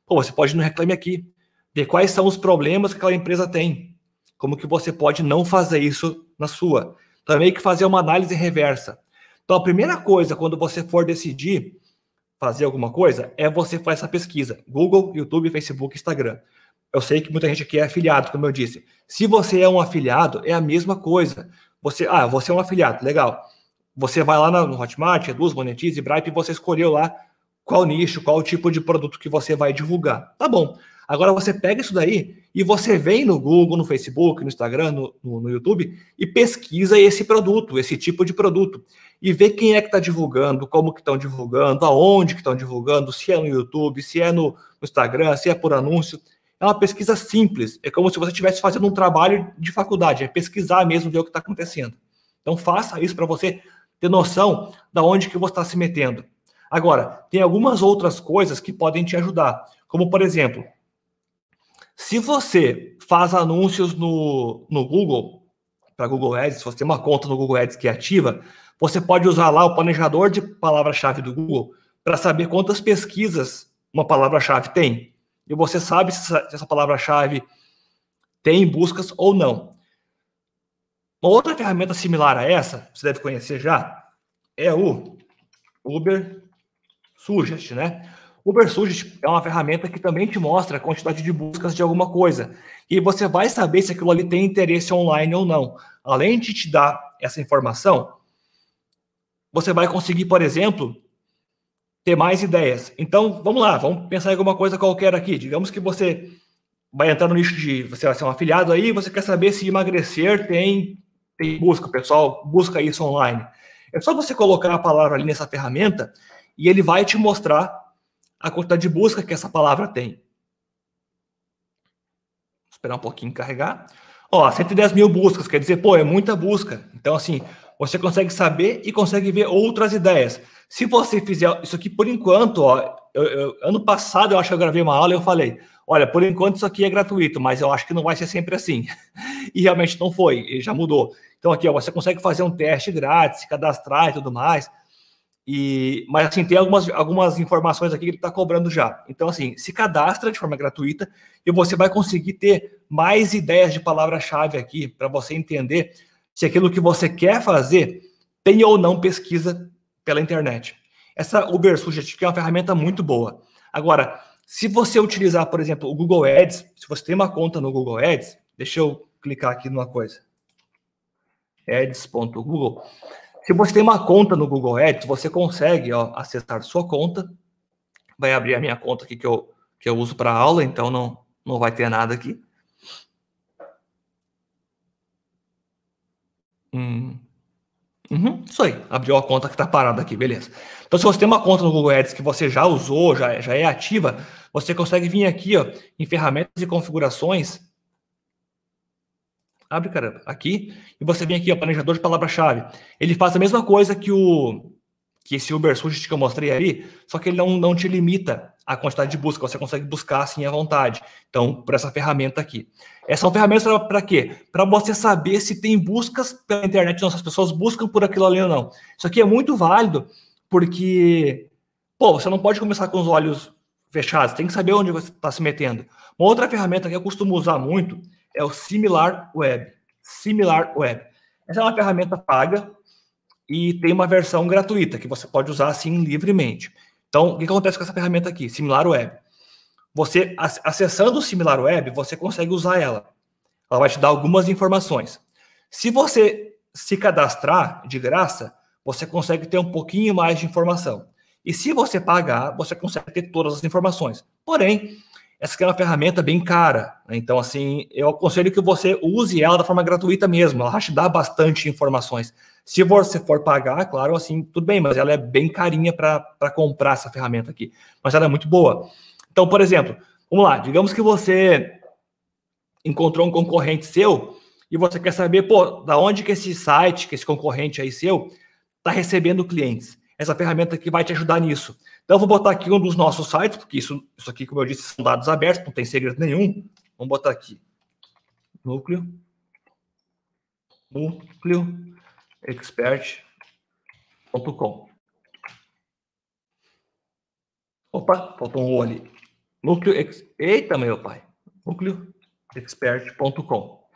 S1: Pô, você pode ir no Reclame Aqui, ver quais são os problemas que aquela empresa tem. Como que você pode não fazer isso na sua. Então é que fazer uma análise reversa. Então, a primeira coisa, quando você for decidir fazer alguma coisa, é você fazer essa pesquisa. Google, YouTube, Facebook, Instagram. Eu sei que muita gente aqui é afiliado, como eu disse. Se você é um afiliado, é a mesma coisa. Você, ah, você é um afiliado, legal. Você vai lá no Hotmart, Reduz, é Monetize, Bripe, e você escolheu lá qual nicho, qual tipo de produto que você vai divulgar. Tá bom. Agora você pega isso daí e você vem no Google, no Facebook, no Instagram, no, no, no YouTube e pesquisa esse produto, esse tipo de produto. E vê quem é que está divulgando, como que estão divulgando, aonde que estão divulgando, se é no YouTube, se é no, no Instagram, se é por anúncio. É uma pesquisa simples. É como se você estivesse fazendo um trabalho de faculdade. É pesquisar mesmo, ver o que está acontecendo. Então faça isso para você ter noção da onde que você está se metendo. Agora, tem algumas outras coisas que podem te ajudar. Como, por exemplo, se você faz anúncios no, no Google, para Google Ads, se você tem uma conta no Google Ads que é ativa, você pode usar lá o planejador de palavra-chave do Google para saber quantas pesquisas uma palavra-chave tem. E você sabe se essa, essa palavra-chave tem buscas ou não. Uma outra ferramenta similar a essa, você deve conhecer já, é o Uber Suggest, né? O Ubersuggest é uma ferramenta que também te mostra a quantidade de buscas de alguma coisa. E você vai saber se aquilo ali tem interesse online ou não. Além de te dar essa informação, você vai conseguir, por exemplo, ter mais ideias. Então, vamos lá, vamos pensar em alguma coisa qualquer aqui. Digamos que você vai entrar no nicho de. Você vai ser um afiliado aí, você quer saber se emagrecer tem, tem busca. O pessoal busca isso online. É só você colocar a palavra ali nessa ferramenta e ele vai te mostrar a quantidade de busca que essa palavra tem. Vou esperar um pouquinho carregar. Ó, 110 mil buscas, quer dizer, pô, é muita busca. Então, assim, você consegue saber e consegue ver outras ideias. Se você fizer isso aqui por enquanto, ó, eu, eu, ano passado eu acho que eu gravei uma aula e eu falei, olha, por enquanto isso aqui é gratuito, mas eu acho que não vai ser sempre assim. e realmente não foi, já mudou. Então aqui ó, você consegue fazer um teste grátis, cadastrar e tudo mais. E, mas assim, tem algumas, algumas informações aqui que ele está cobrando já. Então, assim, se cadastra de forma gratuita e você vai conseguir ter mais ideias de palavra-chave aqui para você entender se aquilo que você quer fazer tem ou não pesquisa pela internet. Essa Uber Suggest é uma ferramenta muito boa. Agora, se você utilizar, por exemplo, o Google Ads, se você tem uma conta no Google Ads, deixa eu clicar aqui numa coisa. Ads.google. Se você tem uma conta no Google Ads, você consegue ó, acessar sua conta. Vai abrir a minha conta aqui que eu, que eu uso para aula, então não, não vai ter nada aqui. Hum. Uhum, isso aí, abriu a conta que está parada aqui, beleza. Então, se você tem uma conta no Google Ads que você já usou, já, já é ativa, você consegue vir aqui ó, em ferramentas e configurações Abre, cara, aqui, e você vem aqui, ó, planejador de palavra-chave. Ele faz a mesma coisa que o que esse Uber que eu mostrei ali, só que ele não, não te limita a quantidade de busca, você consegue buscar assim à vontade. Então, por essa ferramenta aqui. Essa ferramenta ferramentas para quê? Para você saber se tem buscas pela internet, não, se as pessoas buscam por aquilo ali ou não. Isso aqui é muito válido, porque, pô, você não pode começar com os olhos fechados, tem que saber onde você está se metendo. Uma outra ferramenta que eu costumo usar muito, é o Similar Web. Similar Web. Essa é uma ferramenta paga e tem uma versão gratuita que você pode usar assim livremente. Então, o que acontece com essa ferramenta aqui, Similar Web? Você acessando o Similar Web, você consegue usar ela. Ela vai te dar algumas informações. Se você se cadastrar de graça, você consegue ter um pouquinho mais de informação. E se você pagar, você consegue ter todas as informações. Porém, essa aqui é uma ferramenta bem cara, né? então assim, eu aconselho que você use ela da forma gratuita mesmo, ela te dá bastante informações. Se você for pagar, claro, assim, tudo bem, mas ela é bem carinha para comprar essa ferramenta aqui, mas ela é muito boa. Então, por exemplo, vamos lá, digamos que você encontrou um concorrente seu e você quer saber, pô, da onde que esse site, que esse concorrente aí seu, está recebendo clientes essa ferramenta que vai te ajudar nisso. Então, eu vou botar aqui um dos nossos sites, porque isso, isso aqui, como eu disse, são dados abertos, não tem segredo nenhum. Vamos botar aqui. Núcleo. Núcleo expert.com. Opa, faltou um O ali. Núcleo ex... Eita, meu pai. Núcleo expert.com.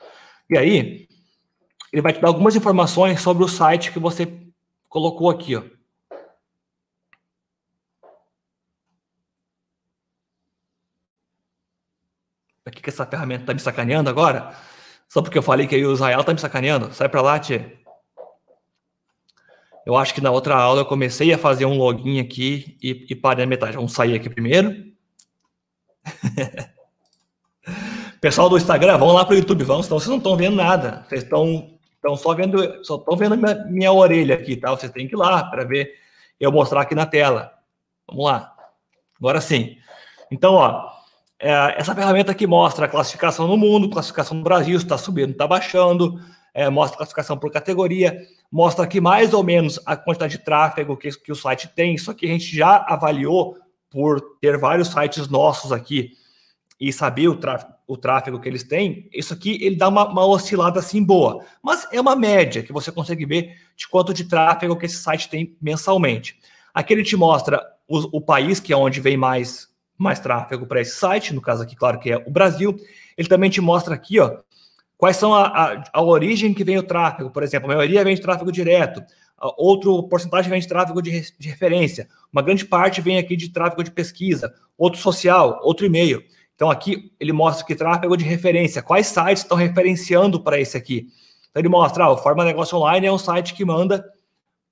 S1: E aí, ele vai te dar algumas informações sobre o site que você colocou aqui, ó. Aqui que essa ferramenta tá me sacaneando agora? Só porque eu falei que aí o Israel tá me sacaneando. Sai para lá, Tia. Eu acho que na outra aula eu comecei a fazer um login aqui e, e parei na metade. Vamos sair aqui primeiro. Pessoal do Instagram, vamos lá para o YouTube, vamos senão vocês não estão vendo nada. Vocês estão só vendo, só estão vendo minha, minha orelha aqui, tá? Vocês têm que ir lá para ver eu mostrar aqui na tela. Vamos lá. Agora sim. Então, ó, é, essa ferramenta que mostra a classificação no mundo, classificação no Brasil, está subindo, está baixando, é, mostra a classificação por categoria, mostra aqui mais ou menos a quantidade de tráfego que, que o site tem. Isso aqui a gente já avaliou por ter vários sites nossos aqui e saber o tráfego, o tráfego que eles têm, isso aqui ele dá uma, uma, oscilada assim boa. Mas é uma média que você consegue ver de quanto de tráfego que esse site tem mensalmente. Aqui ele te mostra o, o país, que é onde vem mais mais tráfego para esse site, no caso aqui, claro que é o Brasil. Ele também te mostra aqui, ó, quais são a, a, a origem que vem o tráfego, por exemplo, a maioria vem de tráfego direto, outro porcentagem vem de tráfego de, de referência, uma grande parte vem aqui de tráfego de pesquisa, outro social, outro e-mail. Então aqui ele mostra que tráfego de referência, quais sites estão referenciando para esse aqui. Então ele mostra, ah, o Forma Negócio Online é um site que manda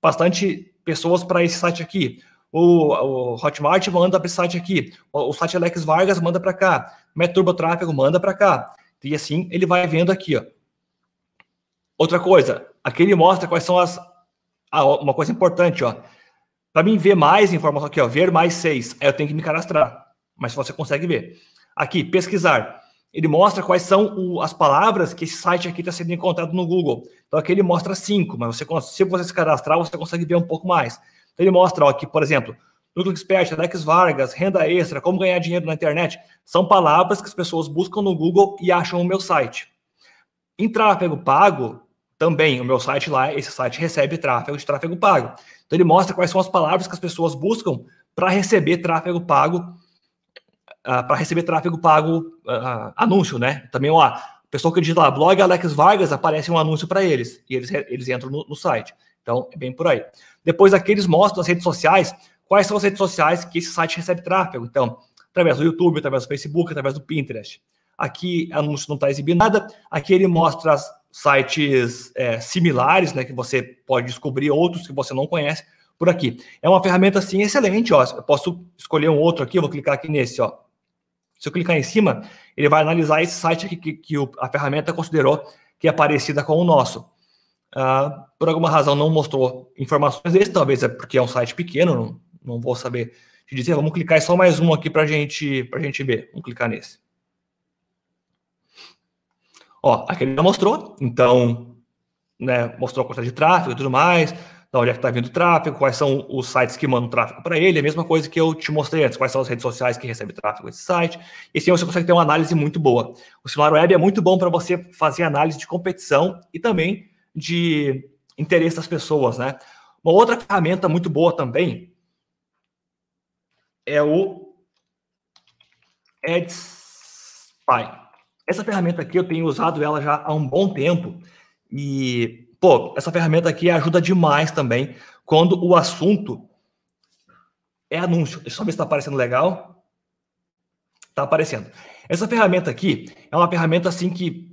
S1: bastante pessoas para esse site aqui o, o Hotmart manda para esse site aqui, o, o site Alex Vargas manda para cá, Meturbo Tráfego manda para cá. E assim ele vai vendo aqui. Ó. Outra coisa, aqui ele mostra quais são as. Ah, uma coisa importante, ó. Para mim ver mais informação aqui, ó, ver mais seis, aí eu tenho que me cadastrar. Mas você consegue ver. Aqui, pesquisar. Ele mostra quais são o, as palavras que esse site aqui está sendo encontrado no Google. Então aqui ele mostra cinco, mas você, se você se cadastrar, você consegue ver um pouco mais. Então, ele mostra ó, aqui, por exemplo, Núcleo Expert, Alex Vargas, renda extra, como ganhar dinheiro na internet, são palavras que as pessoas buscam no Google e acham o meu site. Em tráfego pago, também o meu site lá, esse site recebe tráfego de tráfego pago. Então ele mostra quais são as palavras que as pessoas buscam para receber tráfego pago, uh, ah, para receber tráfego pago uh, anúncio, né? Também a pessoa que digita lá, blog Alex Vargas, aparece um anúncio para eles e eles, eles entram no, no site. Então é bem por aí. Depois aqui eles mostram nas redes sociais quais são as redes sociais que esse site recebe tráfego. Então, através do YouTube, através do Facebook, através do Pinterest. Aqui anúncio não está exibindo nada. Aqui ele mostra as sites é, similares, né, que você pode descobrir outros que você não conhece por aqui. É uma ferramenta assim excelente, ó. Eu posso escolher um outro aqui, eu vou clicar aqui nesse, ó. Se eu clicar em cima, ele vai analisar esse site aqui que, que a ferramenta considerou que é parecida com o nosso. Uh, por alguma razão não mostrou informações desse, talvez é porque é um site pequeno, não, não vou saber te dizer. Vamos clicar em só mais um aqui para gente, a gente ver. Vamos clicar nesse. Ó, aqui ele já mostrou, então, né, mostrou a quantidade de tráfego e tudo mais, da onde é que está vindo o tráfego, quais são os sites que mandam tráfego para ele, é a mesma coisa que eu te mostrei antes, quais são as redes sociais que recebem tráfego esse site, e assim você consegue ter uma análise muito boa. O celular web é muito bom para você fazer análise de competição e também de interesse das pessoas, né? Uma outra ferramenta muito boa também é o AdSpy. Essa ferramenta aqui eu tenho usado ela já há um bom tempo e, pô, essa ferramenta aqui ajuda demais também quando o assunto é anúncio. Deixa eu ver se está aparecendo legal. Está aparecendo. Essa ferramenta aqui é uma ferramenta assim que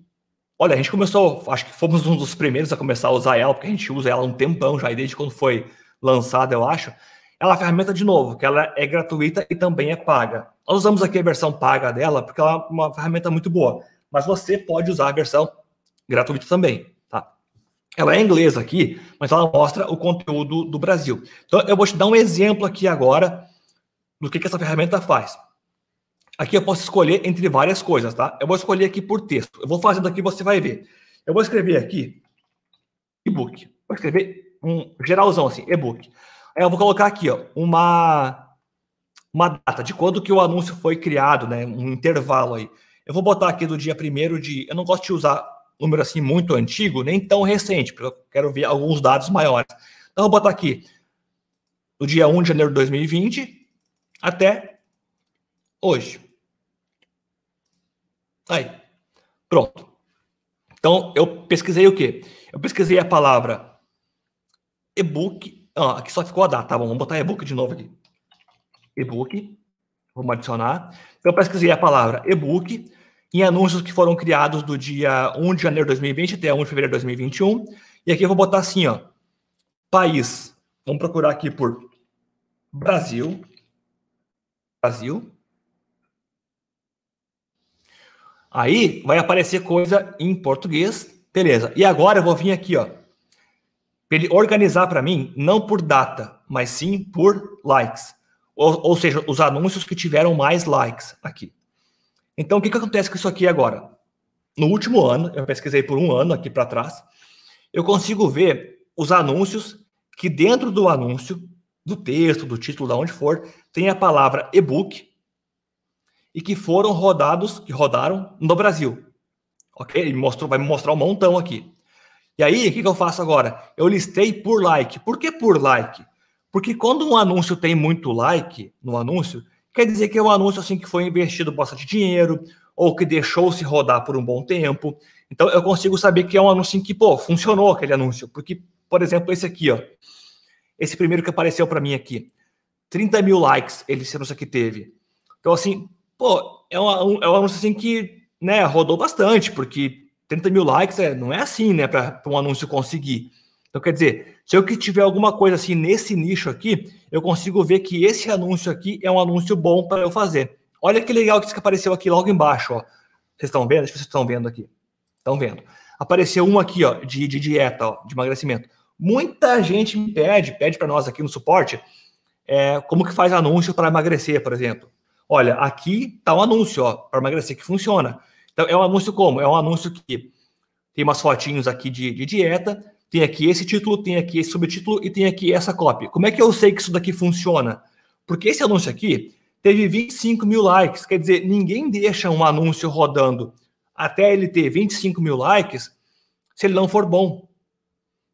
S1: Olha, a gente começou, acho que fomos um dos primeiros a começar a usar ela, porque a gente usa ela há um tempão já, desde quando foi lançada, eu acho. Ela é uma ferramenta, de novo, que ela é gratuita e também é paga. Nós usamos aqui a versão paga dela, porque ela é uma ferramenta muito boa. Mas você pode usar a versão gratuita também, tá? Ela é inglesa aqui, mas ela mostra o conteúdo do Brasil. Então, eu vou te dar um exemplo aqui agora do que, que essa ferramenta faz. Aqui eu posso escolher entre várias coisas, tá? Eu vou escolher aqui por texto. Eu vou fazendo aqui, você vai ver. Eu vou escrever aqui e-book. Vou escrever um geralzão assim, e-book. Aí eu vou colocar aqui, ó, uma uma data de quando que o anúncio foi criado, né? Um intervalo aí. Eu vou botar aqui do dia primeiro de. Eu não gosto de usar número assim muito antigo, nem tão recente, porque eu quero ver alguns dados maiores. Então eu vou botar aqui do dia 1 de janeiro de 2020 até hoje. Tá aí. Pronto. Então, eu pesquisei o quê? Eu pesquisei a palavra e-book. Ah, aqui só ficou a data, tá bom? Vamos botar e-book de novo aqui. E-book. Vamos adicionar. Então, eu pesquisei a palavra e-book em anúncios que foram criados do dia 1 de janeiro de 2020 até 1 de fevereiro de 2021. E aqui eu vou botar assim, ó. País. Vamos procurar aqui por Brasil. Brasil. Aí vai aparecer coisa em português, beleza. E agora eu vou vir aqui, ó, para ele organizar para mim, não por data, mas sim por likes. Ou, ou seja, os anúncios que tiveram mais likes aqui. Então, o que, que acontece com isso aqui agora? No último ano, eu pesquisei por um ano aqui para trás, eu consigo ver os anúncios que dentro do anúncio, do texto, do título, da onde for, tem a palavra e-book e que foram rodados, que rodaram no Brasil. Ok? Ele mostrou, vai me mostrar um montão aqui. E aí, o que, que eu faço agora? Eu listei por like. Por que por like? Porque quando um anúncio tem muito like no anúncio, quer dizer que é um anúncio assim que foi investido bastante dinheiro ou que deixou-se rodar por um bom tempo. Então eu consigo saber que é um anúncio em que, pô, funcionou aquele anúncio. Porque, por exemplo, esse aqui, ó. Esse primeiro que apareceu para mim aqui. 30 mil likes ele esse anúncio aqui teve. Então, assim, pô, é, é um, é um anúncio assim que né, rodou bastante, porque 30 mil likes é, não é assim, né, para um anúncio conseguir. Então, quer dizer, se eu que tiver alguma coisa assim nesse nicho aqui, eu consigo ver que esse anúncio aqui é um anúncio bom para eu fazer. Olha que legal que isso que apareceu aqui logo embaixo, ó. Vocês estão vendo? Acho que vocês estão vendo aqui. Estão vendo. Apareceu um aqui, ó, de, de dieta, ó, de emagrecimento. Muita gente me pede, pede para nós aqui no suporte, é, como que faz anúncio para emagrecer, por exemplo olha, aqui está um anúncio, ó, para emagrecer que funciona. Então, é um anúncio como? É um anúncio que tem umas fotinhos aqui de, de dieta, tem aqui esse título, tem aqui esse subtítulo e tem aqui essa cópia. Como é que eu sei que isso daqui funciona? Porque esse anúncio aqui teve 25 mil likes, quer dizer, ninguém deixa um anúncio rodando até ele ter 25 mil likes se ele não for bom.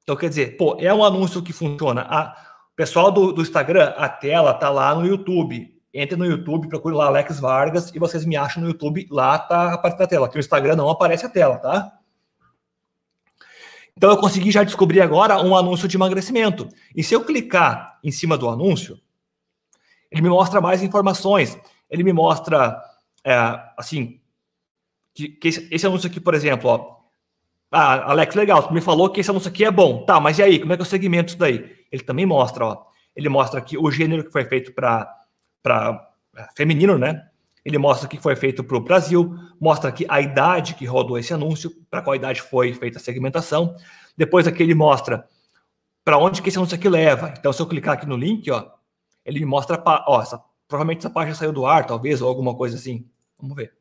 S1: Então, quer dizer, pô, é um anúncio que funciona. A, o pessoal do, do Instagram, a tela tá lá no YouTube. Entre no YouTube, procure lá Alex Vargas e vocês me acham no YouTube. Lá tá a parte da tela. Aqui no Instagram não aparece a tela, tá? Então eu consegui já descobrir agora um anúncio de emagrecimento. E se eu clicar em cima do anúncio, ele me mostra mais informações. Ele me mostra, é, assim, que, que esse, esse, anúncio aqui, por exemplo, ó. Ah, Alex, legal, tu me falou que esse anúncio aqui é bom. Tá, mas e aí? Como é que eu é segmento isso daí? Ele também mostra, ó. Ele mostra aqui o gênero que foi feito para para é, feminino, né? Ele mostra que foi feito para o Brasil, mostra aqui a idade que rodou esse anúncio, para qual idade foi feita a segmentação. Depois aqui ele mostra para onde que esse anúncio aqui leva. Então, se eu clicar aqui no link, ó, ele me mostra, ó, essa, provavelmente essa página saiu do ar, talvez, ou alguma coisa assim. Vamos ver.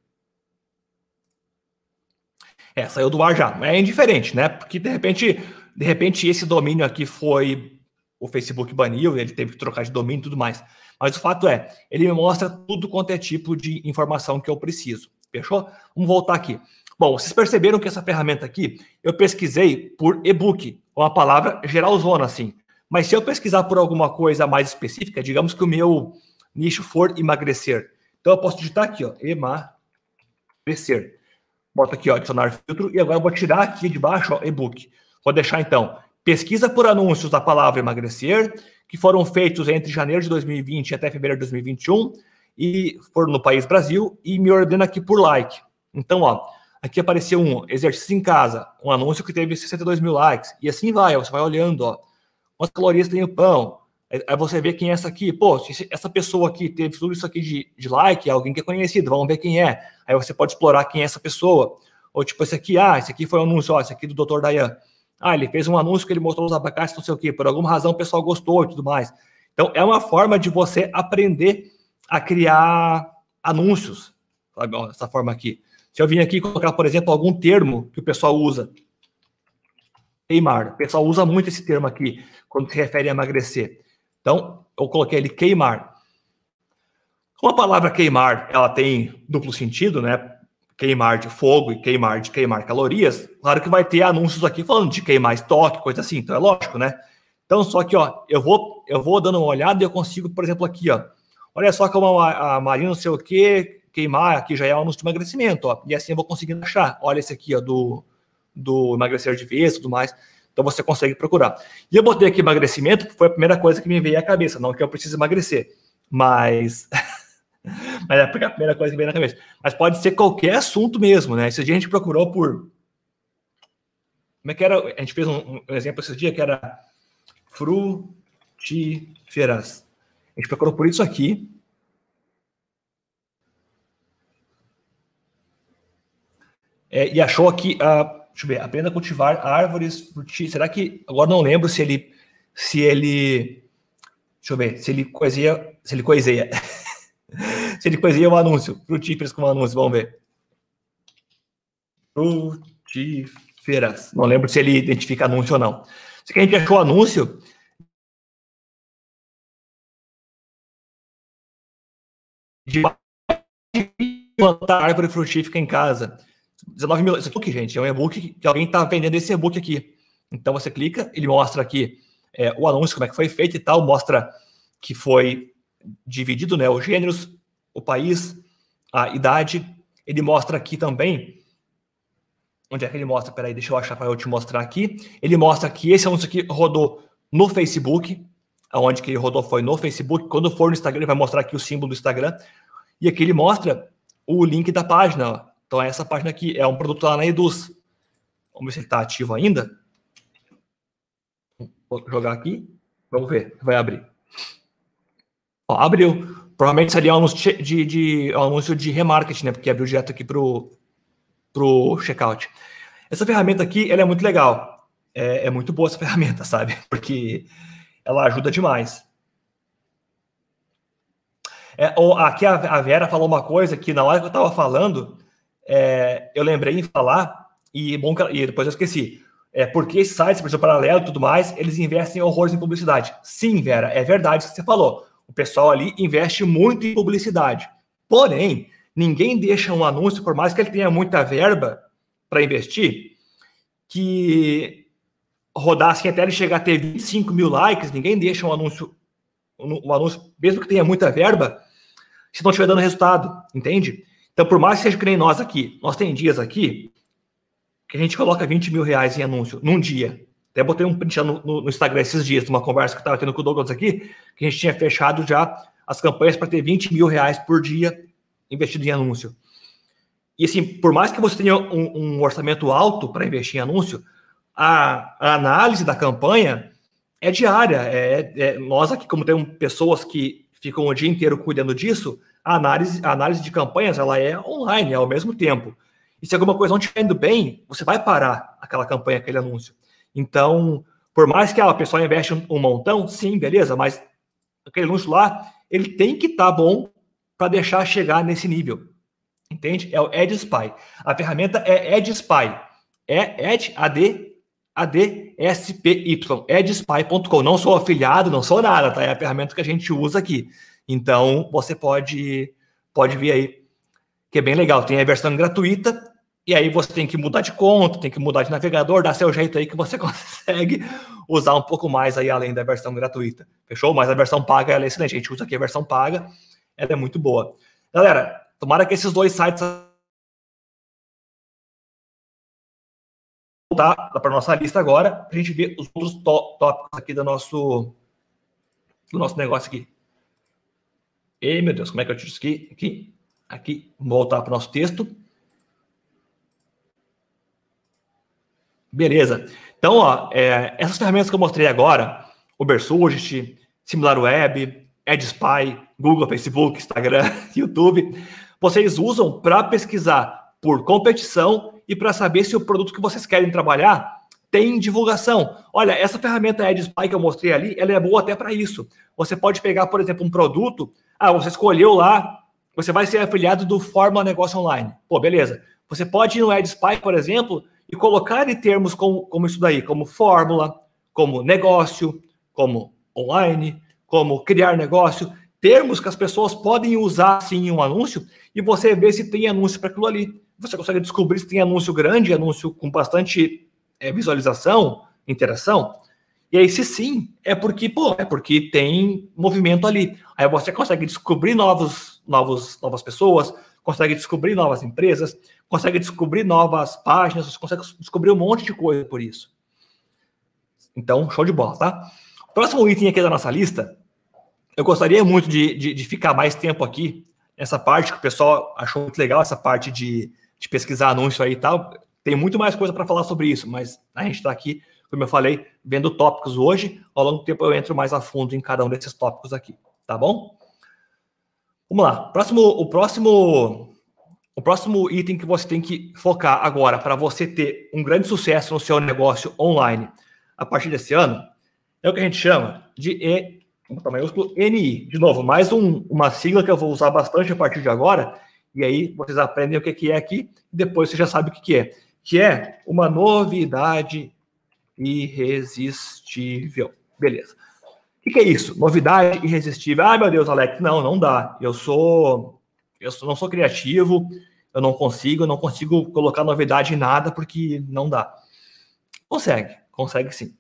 S1: É, saiu do ar já. É indiferente, né? Porque de repente, de repente esse domínio aqui foi o Facebook baniu, ele teve que trocar de domínio e tudo mais. Mas o fato é, ele me mostra tudo quanto é tipo de informação que eu preciso. Fechou? Vamos voltar aqui. Bom, vocês perceberam que essa ferramenta aqui, eu pesquisei por e-book, é uma palavra geralzona assim. Mas se eu pesquisar por alguma coisa mais específica, digamos que o meu nicho for emagrecer. Então eu posso digitar aqui, ó, emagrecer. Boto aqui, ó, adicionar filtro, e agora eu vou tirar aqui de baixo, ó, e-book. Vou deixar então, pesquisa por anúncios da palavra emagrecer, que foram feitos entre janeiro de 2020 até fevereiro de 2021 e foram no país Brasil e me ordena aqui por like. Então, ó, aqui apareceu um exercício em casa, um anúncio que teve 62 mil likes e assim vai. você vai olhando, ó, quantas calorias tem o pão? Aí você vê quem é essa aqui. Pô, essa pessoa aqui teve tudo isso aqui de, de like, é alguém que é conhecido, vamos ver quem é. Aí você pode explorar quem é essa pessoa. Ou tipo, esse aqui, ah, esse aqui foi um anúncio, ó, esse aqui do Dr. Dayan. Ah, ele fez um anúncio que ele mostrou os abacates, não sei o quê, por alguma razão o pessoal gostou e tudo mais. Então, é uma forma de você aprender a criar anúncios, sabe? Dessa forma aqui. Se eu vim aqui colocar, por exemplo, algum termo que o pessoal usa, queimar, o pessoal usa muito esse termo aqui quando se refere a emagrecer. Então, eu coloquei ele queimar. Como a palavra queimar, ela tem duplo sentido, né? queimar de fogo e queimar de queimar calorias, claro que vai ter anúncios aqui falando de queimar estoque, coisa assim, então é lógico, né? Então, só que, ó, eu vou, eu vou dando uma olhada e eu consigo, por exemplo, aqui, ó, olha só como a, a Marina não sei o que queimar, aqui já é um anúncio de emagrecimento, ó, e assim eu vou conseguindo achar. Olha esse aqui, ó, do, do emagrecer de vez e tudo mais. Então você consegue procurar. E eu botei aqui emagrecimento, foi a primeira coisa que me veio à cabeça, não que eu precise emagrecer, mas Mas é a primeira coisa que vem na cabeça. Mas pode ser qualquer assunto mesmo, né? Esse dia a gente procurou por. Como é que era? A gente fez um, um exemplo esse dia que era frutíferas. A gente procurou por isso aqui. É, e achou aqui, uh, deixa eu ver, aprenda a cultivar árvores frutíferas. Será que, agora não lembro se ele, se ele, deixa eu ver, se ele coiseia, se ele coiseia, Se ele coisinha um anúncio. Frutíferas com anúncio, vamos ver. Frutíferas. Não lembro se ele identifica anúncio ou não. Se a gente achou anúncio, de plantar árvore frutífica em casa. 19 mil. Isso aqui, é gente, é um e-book que alguém está vendendo esse e-book aqui. Então você clica, ele mostra aqui é, o anúncio, como é que foi feito e tal, mostra que foi dividido, né? Os gêneros, o país, a idade. Ele mostra aqui também. Onde é que ele mostra? Peraí, deixa eu achar para eu te mostrar aqui. Ele mostra que esse anúncio aqui rodou no Facebook. Aonde que ele rodou foi no Facebook. Quando for no Instagram, ele vai mostrar aqui o símbolo do Instagram. E aqui ele mostra o link da página. Então, essa página aqui é um produto lá na Eduz. Vamos ver se ele está ativo ainda. Vou jogar aqui. Vamos ver. Vai abrir. Ó, abriu. Provavelmente seria um anúncio de, de, um anúncio de remarketing, né? Porque abriu direto aqui pro, pro checkout. Essa ferramenta aqui, ela é muito legal. É, é muito boa essa ferramenta, sabe? Porque ela ajuda demais. É, ou, aqui a, a, Vera falou uma coisa que na hora que eu estava falando, é, eu lembrei em falar, e, bom, e depois eu esqueci. É, porque esses sites, por exemplo, paralelo e tudo mais, eles investem horrores em publicidade. Sim, Vera, é verdade o que você falou. O pessoal ali investe muito em publicidade. Porém, ninguém deixa um anúncio, por mais que ele tenha muita verba para investir, que rodasse até ele chegar a ter 25 mil likes, ninguém deixa um anúncio, um, um anúncio, mesmo que tenha muita verba, se não estiver dando resultado, entende? Então, por mais que seja que nem nós aqui, nós tem dias aqui que a gente coloca 20 mil reais em anúncio num dia. Até botei um print no, no, no Instagram esses dias, de uma conversa que estava tendo com o Douglas aqui, que a gente tinha fechado já as campanhas para ter 20 mil reais por dia investido em anúncio. E assim, por mais que você tenha um, um orçamento alto para investir em anúncio, a, a, análise da campanha é diária. É, é, nós aqui, como temos pessoas que ficam o dia inteiro cuidando disso, a análise, a análise de campanhas ela é online, é ao mesmo tempo. E se alguma coisa não estiver indo bem, você vai parar aquela campanha, aquele anúncio. Então, por mais que ah, a pessoa investe um, um montão, sim, beleza, mas aquele luxo lá, ele tem que estar tá bom para deixar chegar nesse nível. Entende? É o Edge Spy. A ferramenta é Edge Spy. É Edge AD ADSPY, edspy.com. Não sou afiliado, não sou nada, tá? É a ferramenta que a gente usa aqui. Então, você pode pode vir aí, que é bem legal. Tem a versão gratuita e aí você tem que mudar de conta, tem que mudar de navegador, dá seu jeito aí que você consegue usar um pouco mais aí além da versão gratuita. Fechou? Mas a versão paga ela é excelente. A gente usa aqui a versão paga, ela é muito boa. Galera, tomara que esses dois sites voltar tá? tá para nossa lista agora, para a gente ver os outros tópicos aqui do nosso do nosso negócio aqui. Ei, meu Deus, como é que eu tiro isso aqui? Aqui, aqui, voltar para o nosso texto. Beleza. Então, ó, é, essas ferramentas que eu mostrei agora, Ubersuggest, SimilarWeb, EdSpy, Google, Facebook, Instagram, YouTube, vocês usam para pesquisar por competição e para saber se o produto que vocês querem trabalhar tem divulgação. Olha, essa ferramenta EdSpy que eu mostrei ali, ela é boa até para isso. Você pode pegar, por exemplo, um produto, ah, você escolheu lá, você vai ser afiliado do Fórmula Negócio Online. Pô, beleza. Você pode ir no EdSpy, por exemplo, e colocar em termos como, como isso daí, como fórmula, como negócio, como online, como criar negócio, termos que as pessoas podem usar sim em um anúncio e você vê se tem anúncio para aquilo ali. Você consegue descobrir se tem anúncio grande, anúncio com bastante é, visualização, interação. E aí, se sim, é porque, pô, é porque tem movimento ali. Aí você consegue descobrir novos, novos, novas pessoas, consegue descobrir novas empresas, consegue descobrir novas páginas, você consegue descobrir um monte de coisa por isso. Então, show de bola, tá? Próximo item aqui da nossa lista, eu gostaria muito de, de, de ficar mais tempo aqui, nessa parte que o pessoal achou muito legal, essa parte de, de pesquisar anúncio aí e tal. Tem muito mais coisa para falar sobre isso, mas a gente está aqui, como eu falei, vendo tópicos hoje. Ao longo do tempo eu entro mais a fundo em cada um desses tópicos aqui, tá bom? Vamos lá. Próximo, o próximo o próximo item que você tem que focar agora para você ter um grande sucesso no seu negócio online a partir desse ano é o que a gente chama de e, maiúsculo NI. De novo, mais um, uma sigla que eu vou usar bastante a partir de agora. E aí vocês aprendem o que, que é aqui e depois você já sabe o que, que é. Que é uma novidade irresistível. Beleza. O que, que é isso? Novidade irresistível. Ah, meu Deus, Alex, não, não dá. Eu sou eu não sou criativo, eu não consigo, eu não consigo colocar novidade em nada porque não dá. Consegue, consegue sim.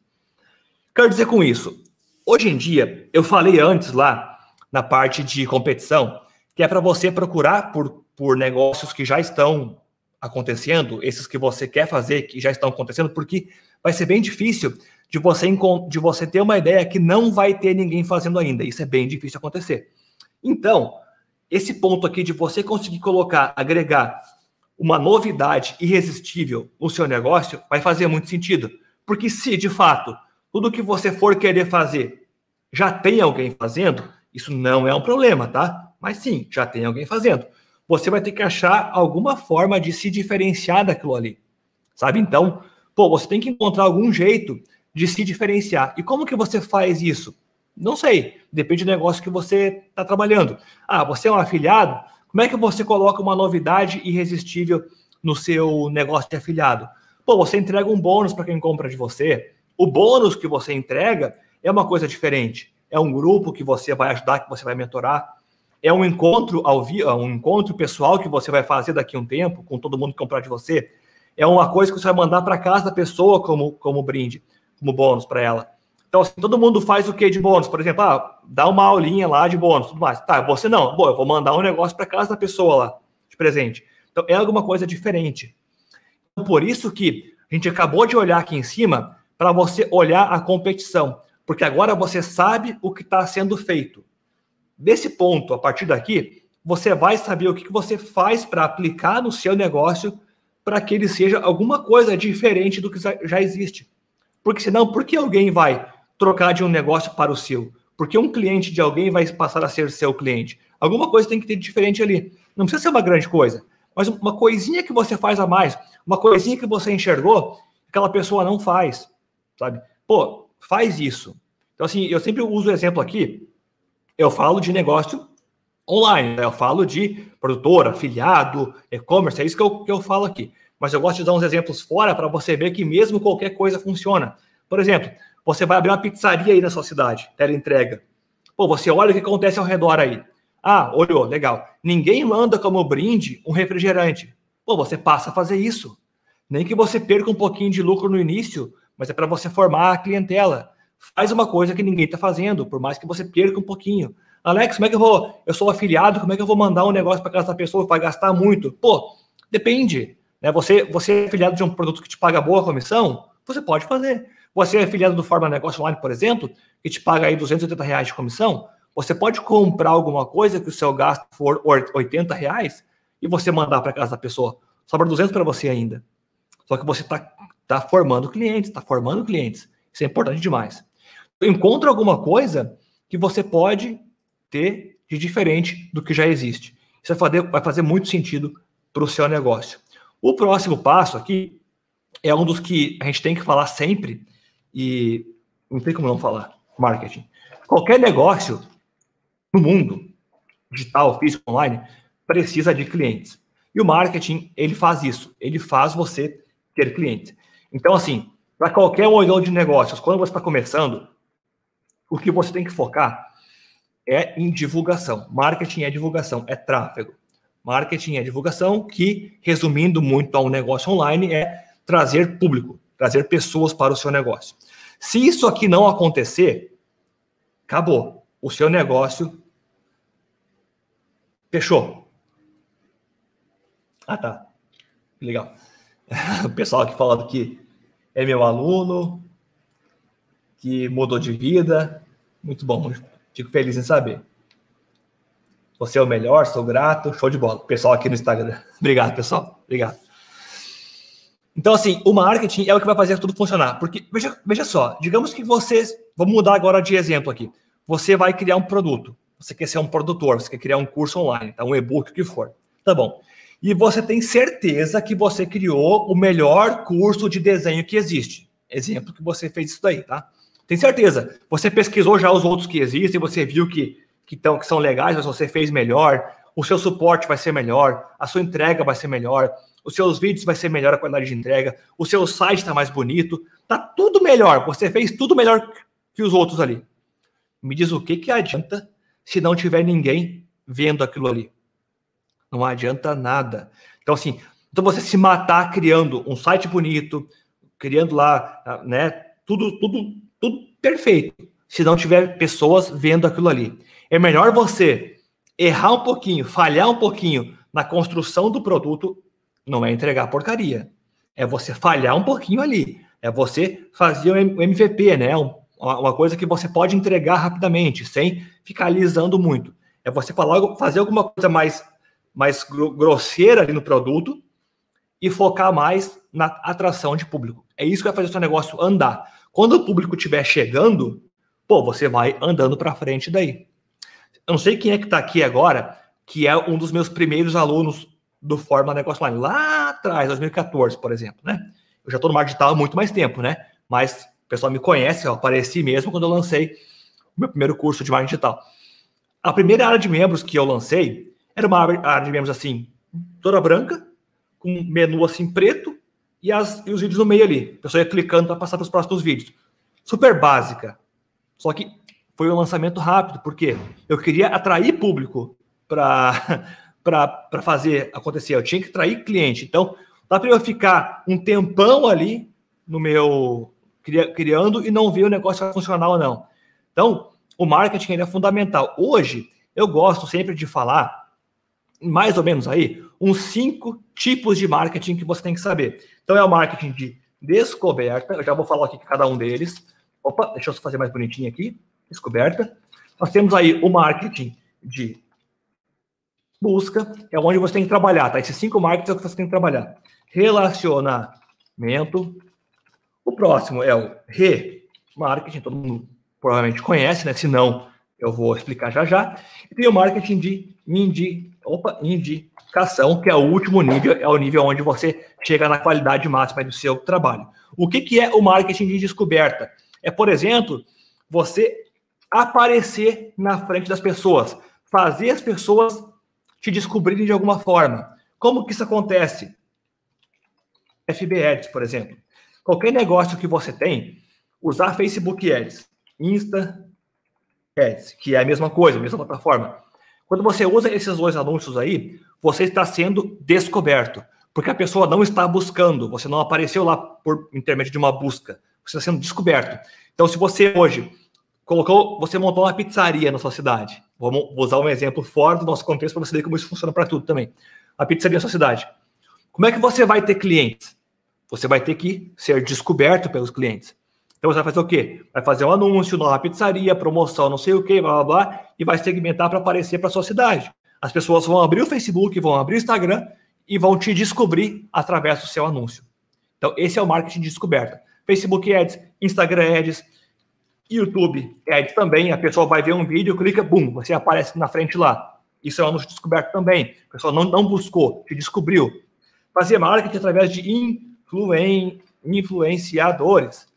S1: Quero dizer com isso, hoje em dia, eu falei antes lá na parte de competição, que é para você procurar por, por negócios que já estão acontecendo, esses que você quer fazer, que já estão acontecendo, porque vai ser bem difícil de você, de você ter uma ideia que não vai ter ninguém fazendo ainda. Isso é bem difícil acontecer. Então, esse ponto aqui de você conseguir colocar, agregar uma novidade irresistível no seu negócio vai fazer muito sentido. Porque se, de fato, tudo que você for querer fazer já tem alguém fazendo, isso não é um problema, tá? Mas sim, já tem alguém fazendo. Você vai ter que achar alguma forma de se diferenciar daquilo ali. Sabe? Então, pô, você tem que encontrar algum jeito de se diferenciar. E como que você faz isso? Não sei, depende do negócio que você está trabalhando. Ah, você é um afiliado? Como é que você coloca uma novidade irresistível no seu negócio de afiliado? Pô, você entrega um bônus para quem compra de você. O bônus que você entrega é uma coisa diferente. É um grupo que você vai ajudar, que você vai mentorar. É um encontro ao vivo, é um encontro pessoal que você vai fazer daqui a um tempo com todo mundo que comprar de você. É uma coisa que você vai mandar para casa da pessoa como, como brinde, como bônus para ela. Então, assim, todo mundo faz o que de bônus? Por exemplo, ah, dá uma aulinha lá de bônus, tudo mais. Tá, você não. Bom, eu vou mandar um negócio para casa da pessoa lá, de presente. Então, é alguma coisa diferente. Então, por isso que a gente acabou de olhar aqui em cima para você olhar a competição, porque agora você sabe o que está sendo feito. Desse ponto, a partir daqui, você vai saber o que, que você faz para aplicar no seu negócio para que ele seja alguma coisa diferente do que já existe. Porque senão, por que alguém vai trocar de um negócio para o seu. Porque um cliente de alguém vai passar a ser seu cliente. Alguma coisa tem que ter diferente ali. Não precisa ser uma grande coisa, mas uma coisinha que você faz a mais, uma coisinha que você enxergou, aquela pessoa não faz, sabe? Pô, faz isso. Então, assim, eu sempre uso o exemplo aqui. Eu falo de negócio online, né? eu falo de produtor, afiliado, e-commerce, é isso que eu, que eu falo aqui. Mas eu gosto de dar uns exemplos fora para você ver que mesmo qualquer coisa funciona. Por exemplo, você vai abrir uma pizzaria aí na sua cidade, tela entrega. Pô, você olha o que acontece ao redor aí. Ah, olhou, legal. Ninguém manda como brinde um refrigerante. Pô, você passa a fazer isso. Nem que você perca um pouquinho de lucro no início, mas é para você formar a clientela. Faz uma coisa que ninguém está fazendo, por mais que você perca um pouquinho. Alex, como é que eu vou? Eu sou afiliado, como é que eu vou mandar um negócio para casa da pessoa? Vai gastar muito? Pô, depende. Né? Você, você é afiliado de um produto que te paga boa comissão? Você pode fazer. Você é afiliado do Forma Negócio Online, por exemplo, que te paga aí 280 reais de comissão, você pode comprar alguma coisa que o seu gasto for 80 reais e você mandar para casa da pessoa. Sobra 200 para você ainda. Só que você está tá formando clientes, está formando clientes. Isso é importante demais. Encontra alguma coisa que você pode ter de diferente do que já existe. Isso vai fazer, vai fazer muito sentido para o seu negócio. O próximo passo aqui é um dos que a gente tem que falar sempre, e não tem como não falar, marketing. Qualquer negócio no mundo, digital, físico, online, precisa de clientes. E o marketing, ele faz isso, ele faz você ter clientes. Então, assim, para qualquer olhão de negócios, quando você está começando, o que você tem que focar é em divulgação. Marketing é divulgação, é tráfego. Marketing é divulgação, que, resumindo muito a um negócio online, é trazer público trazer pessoas para o seu negócio. Se isso aqui não acontecer, acabou. O seu negócio fechou. Ah, tá. Legal. O pessoal aqui falando que é meu aluno, que mudou de vida. Muito bom. Fico feliz em saber. Você é o melhor, sou grato. Show de bola. Pessoal aqui no Instagram. Obrigado, pessoal. Obrigado. Então, assim, o marketing é o que vai fazer tudo funcionar. Porque, veja, veja só, digamos que vocês. Vamos mudar agora de exemplo aqui. Você vai criar um produto. Você quer ser um produtor, você quer criar um curso online, tá? um e-book, o que for. Tá bom. E você tem certeza que você criou o melhor curso de desenho que existe. Exemplo que você fez isso daí, tá? Tem certeza. Você pesquisou já os outros que existem, você viu que, que, tão, que são legais, mas você fez melhor, o seu suporte vai ser melhor, a sua entrega vai ser melhor, os seus vídeos vai ser melhor a qualidade de entrega, o seu site está mais bonito, tá tudo melhor. Você fez tudo melhor que os outros ali. Me diz o que, que adianta se não tiver ninguém vendo aquilo ali. Não adianta nada. Então, assim, então você se matar criando um site bonito, criando lá, né? Tudo, tudo, tudo perfeito. Se não tiver pessoas vendo aquilo ali. É melhor você errar um pouquinho, falhar um pouquinho na construção do produto não é entregar porcaria. É você falhar um pouquinho ali. É você fazer o MVP, né? Uma coisa que você pode entregar rapidamente, sem ficar alisando muito. É você falar, fazer alguma coisa mais, mais grosseira ali no produto e focar mais na atração de público. É isso que vai fazer o seu negócio andar. Quando o público estiver chegando, pô, você vai andando para frente daí. Eu não sei quem é que está aqui agora, que é um dos meus primeiros alunos do Forma Negócio Online, lá atrás, 2014, por exemplo, né? Eu já estou no marketing digital há muito mais tempo, né? Mas o pessoal me conhece, eu apareci mesmo quando eu lancei o meu primeiro curso de marketing digital. A primeira área de membros que eu lancei era uma área de membros assim, toda branca, com um menu assim preto e, as, e os vídeos no meio ali. A pessoa ia clicando para passar para os próximos vídeos. Super básica. Só que foi um lançamento rápido, porque eu queria atrair público para para fazer acontecer. Eu tinha que trair cliente. Então, dá para eu ficar um tempão ali no meu criando e não ver o negócio funcionar ou não. Então, o marketing é fundamental. Hoje, eu gosto sempre de falar, mais ou menos aí, uns cinco tipos de marketing que você tem que saber. Então, é o marketing de descoberta. Eu já vou falar aqui cada um deles. Opa, deixa eu fazer mais bonitinho aqui. Descoberta. Nós temos aí o marketing de Busca é onde você tem que trabalhar, tá? Esses cinco markets é o que você tem que trabalhar. Relacionamento. O próximo é o remarketing, todo mundo provavelmente conhece, né? Se não, eu vou explicar já já. E tem o marketing de indi, opa, indicação, que é o último nível, é o nível onde você chega na qualidade máxima do seu trabalho. O que, que é o marketing de descoberta? É, por exemplo, você aparecer na frente das pessoas, fazer as pessoas te descobrirem de alguma forma. Como que isso acontece? FB Ads, por exemplo. Qualquer negócio que você tem, usar Facebook Ads, Insta Ads, que é a mesma coisa, a mesma plataforma. Quando você usa esses dois anúncios aí, você está sendo descoberto, porque a pessoa não está buscando, você não apareceu lá por intermédio de uma busca, você está sendo descoberto. Então, se você hoje colocou, você montou uma pizzaria na sua cidade, Vamos usar um exemplo fora do nosso contexto para você ver como isso funciona para tudo também. A pizzaria é sociedade. Como é que você vai ter clientes? Você vai ter que ser descoberto pelos clientes. Então você vai fazer o quê? Vai fazer um anúncio, nova pizzaria, promoção, não sei o quê, blá blá blá, e vai segmentar para aparecer para sua cidade. As pessoas vão abrir o Facebook, vão abrir o Instagram e vão te descobrir através do seu anúncio. Então esse é o marketing de descoberta. Facebook Ads, Instagram Ads, YouTube é também, a pessoa vai ver um vídeo, clica, bum, você aparece na frente lá. Isso é um anúncio descoberto também. A pessoa não, não buscou, te descobriu. Fazer marketing através de influen, influenciadores.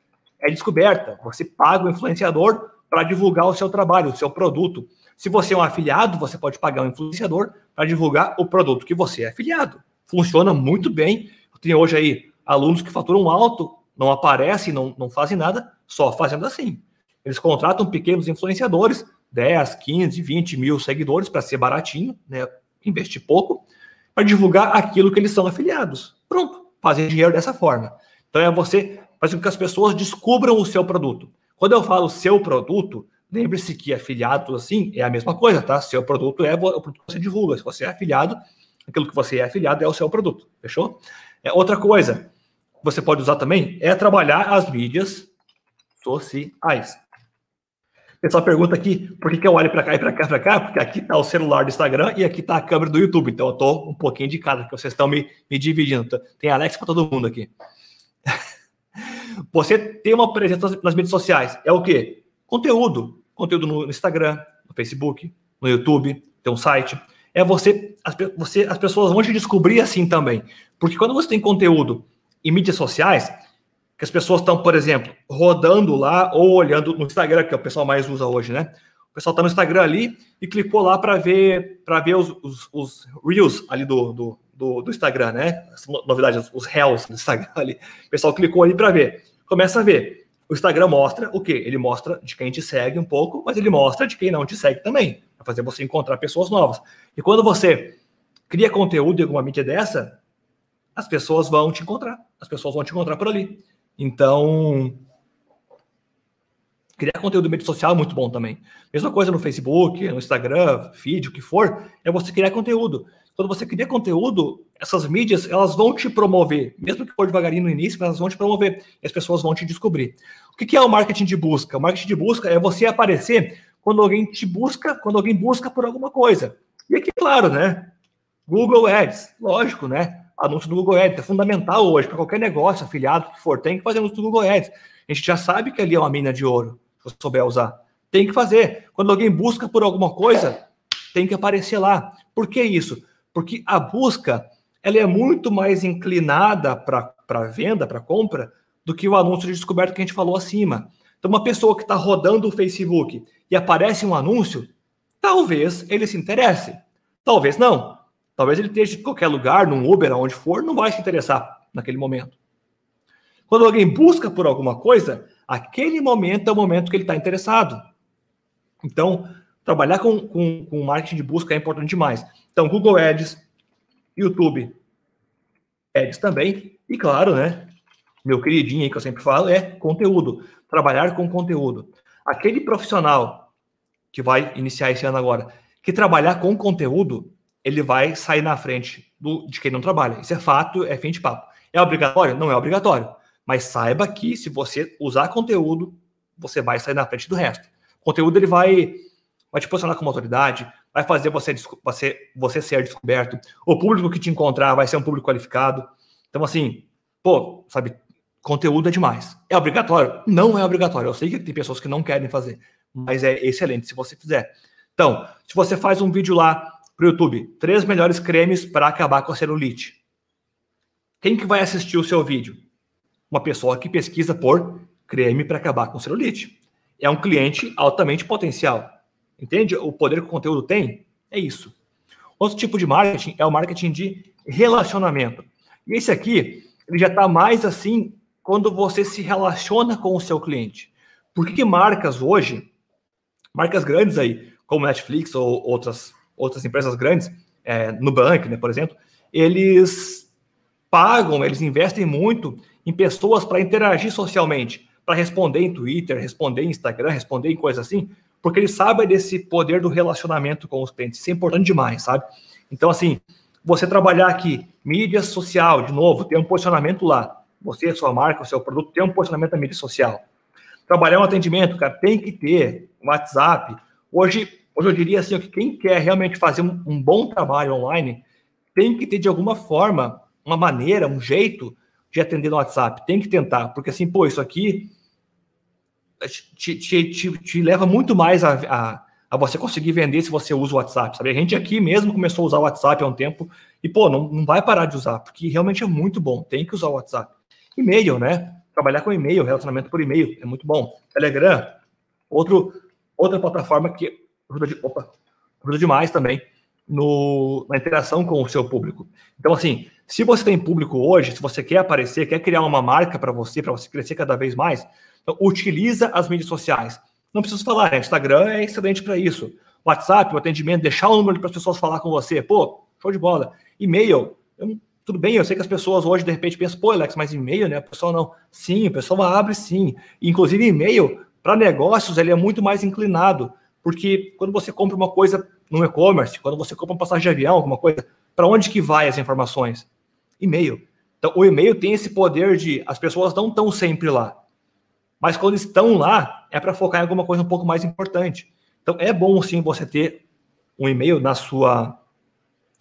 S1: É descoberta. Você paga o influenciador para divulgar o seu trabalho, o seu produto. Se você é um afiliado, você pode pagar um influenciador para divulgar o produto que você é afiliado. Funciona muito bem. Eu tenho hoje aí alunos que faturam alto, não aparecem, não, não fazem nada, só fazendo assim. Eles contratam pequenos influenciadores, 10, 15, 20 mil seguidores para ser baratinho, né? Investir pouco, para divulgar aquilo que eles são afiliados. Pronto, fazer dinheiro dessa forma. Então é você fazer com que as pessoas descubram o seu produto. Quando eu falo seu produto, lembre-se que afiliado, assim, é a mesma coisa, tá? Seu produto é o produto que você divulga. Se você é afiliado, aquilo que você é afiliado é o seu produto. Fechou? É, outra coisa, você pode usar também é trabalhar as mídias sociais pessoal pergunta aqui por que, que eu olho para cá e para cá para cá, porque aqui está o celular do Instagram e aqui está a câmera do YouTube. Então eu estou um pouquinho de cada, que vocês estão me, me dividindo. Tem Alex para todo mundo aqui. Você tem uma presença nas mídias sociais. É o quê? Conteúdo. Conteúdo no Instagram, no Facebook, no YouTube, tem um site. É você as, você, as pessoas vão te descobrir assim também. Porque quando você tem conteúdo em mídias sociais, que as pessoas estão, por exemplo, rodando lá ou olhando no Instagram, que é o pessoal mais usa hoje, né? O pessoal está no Instagram ali e clicou lá para ver para ver os, os, os, Reels ali do, do, do, do Instagram, né? As novidades, os Reels do Instagram ali. O pessoal clicou ali para ver. Começa a ver. O Instagram mostra o quê? Ele mostra de quem te segue um pouco, mas ele mostra de quem não te segue também. Para fazer você encontrar pessoas novas. E quando você cria conteúdo em alguma mídia dessa, as pessoas vão te encontrar. As pessoas vão te encontrar por ali. Então, criar conteúdo em mídia social é muito bom também. Mesma coisa no Facebook, no Instagram, feed, o que for, é você criar conteúdo. Quando você cria conteúdo, essas mídias elas vão te promover, mesmo que for devagarinho no início, mas elas vão te promover e as pessoas vão te descobrir. O que é o marketing de busca? O marketing de busca é você aparecer quando alguém te busca, quando alguém busca por alguma coisa. E aqui, claro, né? Google Ads, lógico, né? anúncio do Google Ads. É fundamental hoje para qualquer negócio, afiliado que for, tem que fazer anúncio do Google Ads. A gente já sabe que ali é uma mina de ouro, se você souber usar. Tem que fazer. Quando alguém busca por alguma coisa, tem que aparecer lá. Por que isso? Porque a busca ela é muito mais inclinada para venda, para compra, do que o anúncio de descoberta que a gente falou acima. Então, uma pessoa que está rodando o Facebook e aparece um anúncio, talvez ele se interesse, talvez não. Talvez ele esteja em qualquer lugar, num Uber, aonde for, não vai se interessar naquele momento. Quando alguém busca por alguma coisa, aquele momento é o momento que ele está interessado. Então, trabalhar com, com, com marketing de busca é importante demais. Então, Google Ads, YouTube Ads também, e claro, né, meu queridinho aí que eu sempre falo, é conteúdo. Trabalhar com conteúdo. Aquele profissional que vai iniciar esse ano agora, que trabalhar com conteúdo, ele vai sair na frente do, de quem não trabalha. Isso é fato, é fim de papo. É obrigatório? Não é obrigatório. Mas saiba que se você usar conteúdo, você vai sair na frente do resto. O conteúdo ele vai, vai te posicionar como autoridade, vai fazer você, você, você ser descoberto. O público que te encontrar vai ser um público qualificado. Então, assim, pô, sabe, conteúdo é demais. É obrigatório? Não é obrigatório. Eu sei que tem pessoas que não querem fazer, mas é excelente se você fizer. Então, se você faz um vídeo lá para o YouTube, três melhores cremes para acabar com a celulite. Quem que vai assistir o seu vídeo? Uma pessoa que pesquisa por creme para acabar com celulite. É um cliente altamente potencial. Entende? O poder que o conteúdo tem é isso. Outro tipo de marketing é o marketing de relacionamento. E esse aqui, ele já está mais assim quando você se relaciona com o seu cliente. Por que, que marcas hoje, marcas grandes aí, como Netflix ou outras outras empresas grandes, é, Nubank, né, por exemplo, eles pagam, eles investem muito em pessoas para interagir socialmente, para responder em Twitter, responder em Instagram, responder em coisas assim, porque eles sabem desse poder do relacionamento com os clientes. Isso é importante demais, sabe? Então, assim, você trabalhar aqui, mídia social, de novo, tem um posicionamento lá. Você, sua marca, o seu produto tem um posicionamento na mídia social. Trabalhar um atendimento, cara, tem que ter um WhatsApp. Hoje, Hoje eu diria assim, que quem quer realmente fazer um, um bom trabalho online tem que ter de alguma forma uma maneira, um jeito de atender no WhatsApp. Tem que tentar, porque assim, pô, isso aqui te, te, te, te leva muito mais a, a, a, você conseguir vender se você usa o WhatsApp, sabe? A gente aqui mesmo começou a usar o WhatsApp há um tempo e, pô, não, não vai parar de usar, porque realmente é muito bom, tem que usar o WhatsApp. E-mail, né? Trabalhar com e-mail, relacionamento por e-mail, é muito bom. Telegram, outro, outra plataforma que ajuda, de, opa, ajuda demais também no, na interação com o seu público. Então, assim, se você tem público hoje, se você quer aparecer, quer criar uma marca para você, para você crescer cada vez mais, então, utiliza as mídias sociais. Não preciso falar, né? Instagram é excelente para isso. WhatsApp, o atendimento, deixar o número para as pessoas falar com você. Pô, show de bola. E-mail, eu, tudo bem, eu sei que as pessoas hoje de repente pensam, pô, Alex, mas e-mail, né? O pessoal não. Sim, o pessoal abre sim. Inclusive, e-mail, para negócios, ele é muito mais inclinado porque quando você compra uma coisa no e-commerce, quando você compra uma passagem de avião, alguma coisa, para onde que vai as informações? E-mail. Então, o e-mail tem esse poder de as pessoas não estão sempre lá. Mas quando estão lá, é para focar em alguma coisa um pouco mais importante. Então, é bom sim você ter um e-mail na sua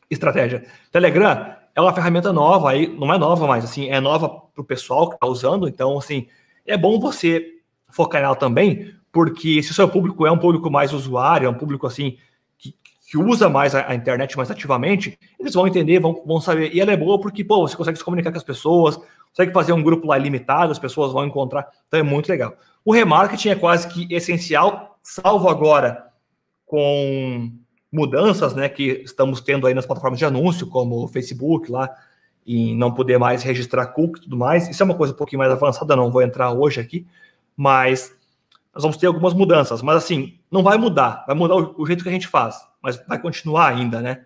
S1: estratégia. Telegram é uma ferramenta nova, aí não é nova mais, assim, é nova para o pessoal que está usando. Então, assim, é bom você focar nela também, porque se o seu público é um público mais usuário, é um público assim que, que usa mais a, a, internet mais ativamente, eles vão entender, vão, vão saber. E ela é boa porque, pô, você consegue se comunicar com as pessoas, consegue fazer um grupo lá limitado, as pessoas vão encontrar. Então é muito legal. O remarketing é quase que essencial, salvo agora com mudanças né, que estamos tendo aí nas plataformas de anúncio, como o Facebook lá, e não poder mais registrar cookie e tudo mais. Isso é uma coisa um pouquinho mais avançada, não vou entrar hoje aqui, mas nós vamos ter algumas mudanças, mas assim, não vai mudar, vai mudar o, o jeito que a gente faz, mas vai continuar ainda, né?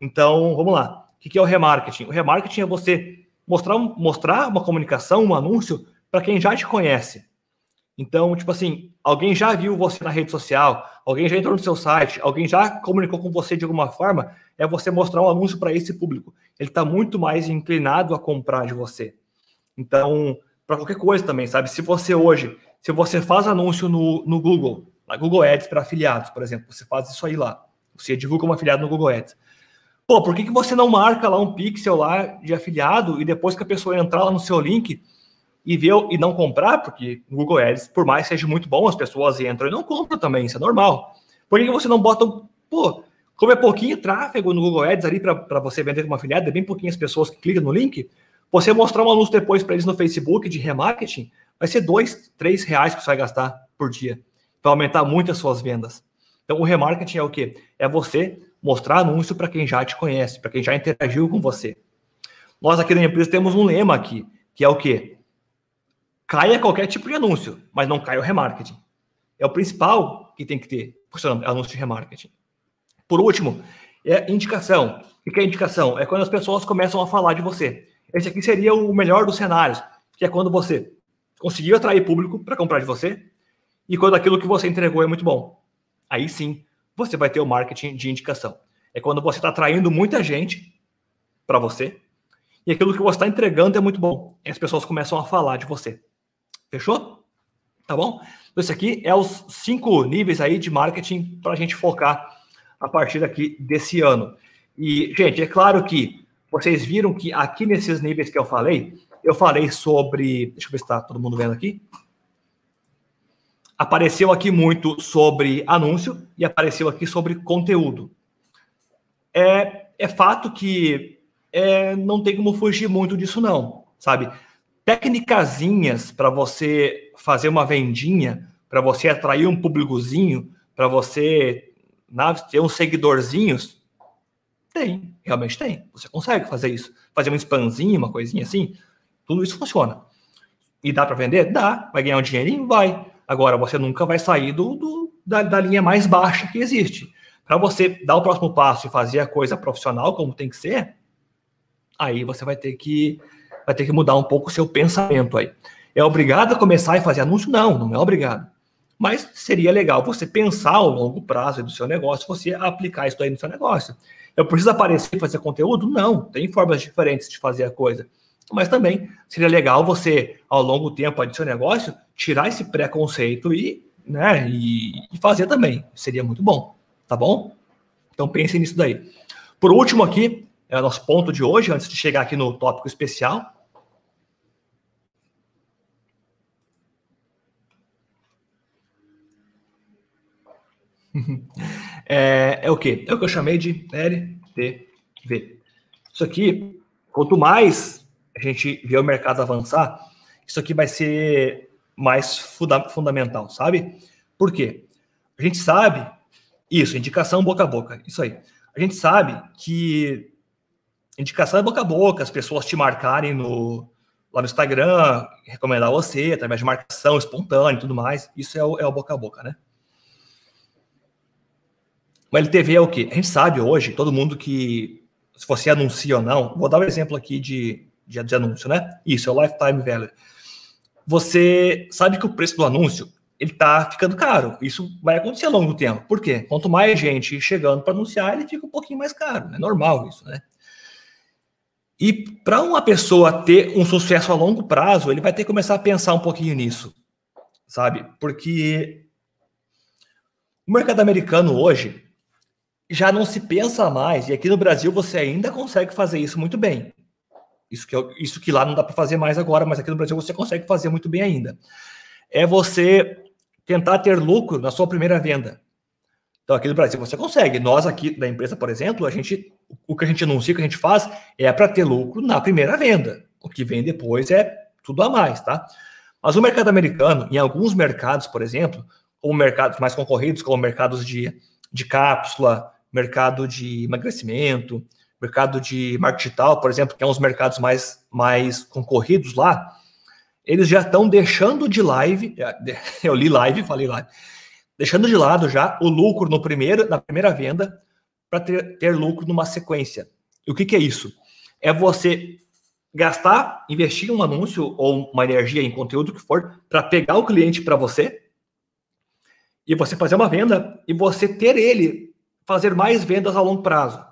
S1: Então, vamos lá. O que é o remarketing? O remarketing é você mostrar, mostrar uma comunicação, um anúncio para quem já te conhece. Então, tipo assim, alguém já viu você na rede social, alguém já entrou no seu site, alguém já comunicou com você de alguma forma, é você mostrar um anúncio para esse público. Ele está muito mais inclinado a comprar de você. Então, para qualquer coisa também, sabe? Se você hoje se você faz anúncio no, no Google, na Google Ads para afiliados, por exemplo, você faz isso aí lá. Você divulga um afiliado no Google Ads. Pô, por que, que você não marca lá um pixel lá de afiliado e depois que a pessoa entrar lá no seu link e ver e não comprar? Porque o Google Ads, por mais seja muito bom, as pessoas entram e não compram também, isso é normal. Por que, que você não bota um. Pô, como é pouquinho tráfego no Google Ads ali para você vender como afiliado, é bem pouquinho as pessoas que clicam no link, você mostrar um anúncio depois para eles no Facebook de remarketing, vai ser dois, três reais que você vai gastar por dia. para aumentar muito as suas vendas. Então, o remarketing é o quê? É você mostrar anúncio para quem já te conhece, para quem já interagiu com você. Nós aqui na empresa temos um lema aqui, que é o quê? Caia qualquer tipo de anúncio, mas não caia o remarketing. É o principal que tem que ter funcionando, anúncio de remarketing. Por último, é indicação. O que é indicação? É quando as pessoas começam a falar de você. Esse aqui seria o melhor dos cenários, que é quando você conseguiu atrair público para comprar de você, e quando aquilo que você entregou é muito bom. Aí sim, você vai ter o marketing de indicação. É quando você está atraindo muita gente para você, e aquilo que você está entregando é muito bom. E as pessoas começam a falar de você. Fechou? Tá bom? Então, esse aqui é os cinco níveis aí de marketing para a gente focar a partir daqui desse ano. E, gente, é claro que vocês viram que aqui nesses níveis que eu falei, eu falei sobre. Deixa eu ver se está todo mundo vendo aqui. Apareceu aqui muito sobre anúncio e apareceu aqui sobre conteúdo. É, é fato que é, não tem como fugir muito disso, não, sabe? Técnicazinhas para você fazer uma vendinha, para você atrair um públicozinho, para você né, ter uns seguidorzinhos, tem, realmente tem. Você consegue fazer isso. Fazer um spamzinho, uma coisinha assim, tudo isso funciona. E dá para vender? Dá. Vai ganhar um dinheirinho? Vai. Agora, você nunca vai sair do, do da, da, linha mais baixa que existe. Para você dar o próximo passo e fazer a coisa profissional como tem que ser, aí você vai ter que, vai ter que mudar um pouco o seu pensamento aí. É obrigado a começar e fazer anúncio? Não, não é obrigado. Mas seria legal você pensar ao longo prazo do seu negócio, você aplicar isso aí no seu negócio. Eu preciso aparecer e fazer conteúdo? Não, tem formas diferentes de fazer a coisa. Mas também seria legal você, ao longo do tempo do seu negócio, tirar esse preconceito e, né, e, e fazer também. Seria muito bom, tá bom? Então pense nisso daí. Por último aqui, é o nosso ponto de hoje, antes de chegar aqui no tópico especial. é, é, o que? É o que eu chamei de LTV. Isso aqui, quanto mais a gente vê o mercado avançar, isso aqui vai ser mais funda fundamental, sabe? Por quê? A gente sabe, isso, indicação boca a boca, isso aí. A gente sabe que indicação é boca a boca, as pessoas te marcarem no, lá no Instagram, recomendar você, através de marcação espontânea e tudo mais. Isso é o, é o boca a boca, né? O LTV é o quê? A gente sabe hoje, todo mundo que se você anuncia ou não, vou dar um exemplo aqui de de, de anúncio, né? Isso, é o lifetime value. Você sabe que o preço do anúncio ele está ficando caro. Isso vai acontecer ao longo do tempo. Por quê? Quanto mais gente chegando para anunciar, ele fica um pouquinho mais caro. É né? normal isso, né? E para uma pessoa ter um sucesso a longo prazo, ele vai ter que começar a pensar um pouquinho nisso, sabe? Porque o mercado americano hoje já não se pensa mais, e aqui no Brasil você ainda consegue fazer isso muito bem. Isso que, é isso que lá não dá para fazer mais agora, mas aqui no Brasil você consegue fazer muito bem ainda. É você tentar ter lucro na sua primeira venda. Então, aqui no Brasil você consegue. Nós aqui da empresa, por exemplo, a gente, o que a gente anuncia, o que a gente faz é para ter lucro na primeira venda. O que vem depois é tudo a mais, tá? Mas o mercado americano, em alguns mercados, por exemplo, como mercados mais concorridos, como mercados de, de cápsula, mercado de emagrecimento, mercado de marketing digital, por exemplo, que é um dos mercados mais, mais concorridos lá, eles já estão deixando de live, é, eu li live, falei live, deixando de lado já o lucro no primeiro, na primeira venda para ter, ter lucro numa sequência. E o que, que é isso? É você gastar, investir em um anúncio ou uma energia em conteúdo que for para pegar o cliente para você e você fazer uma venda e você ter ele fazer mais vendas a longo prazo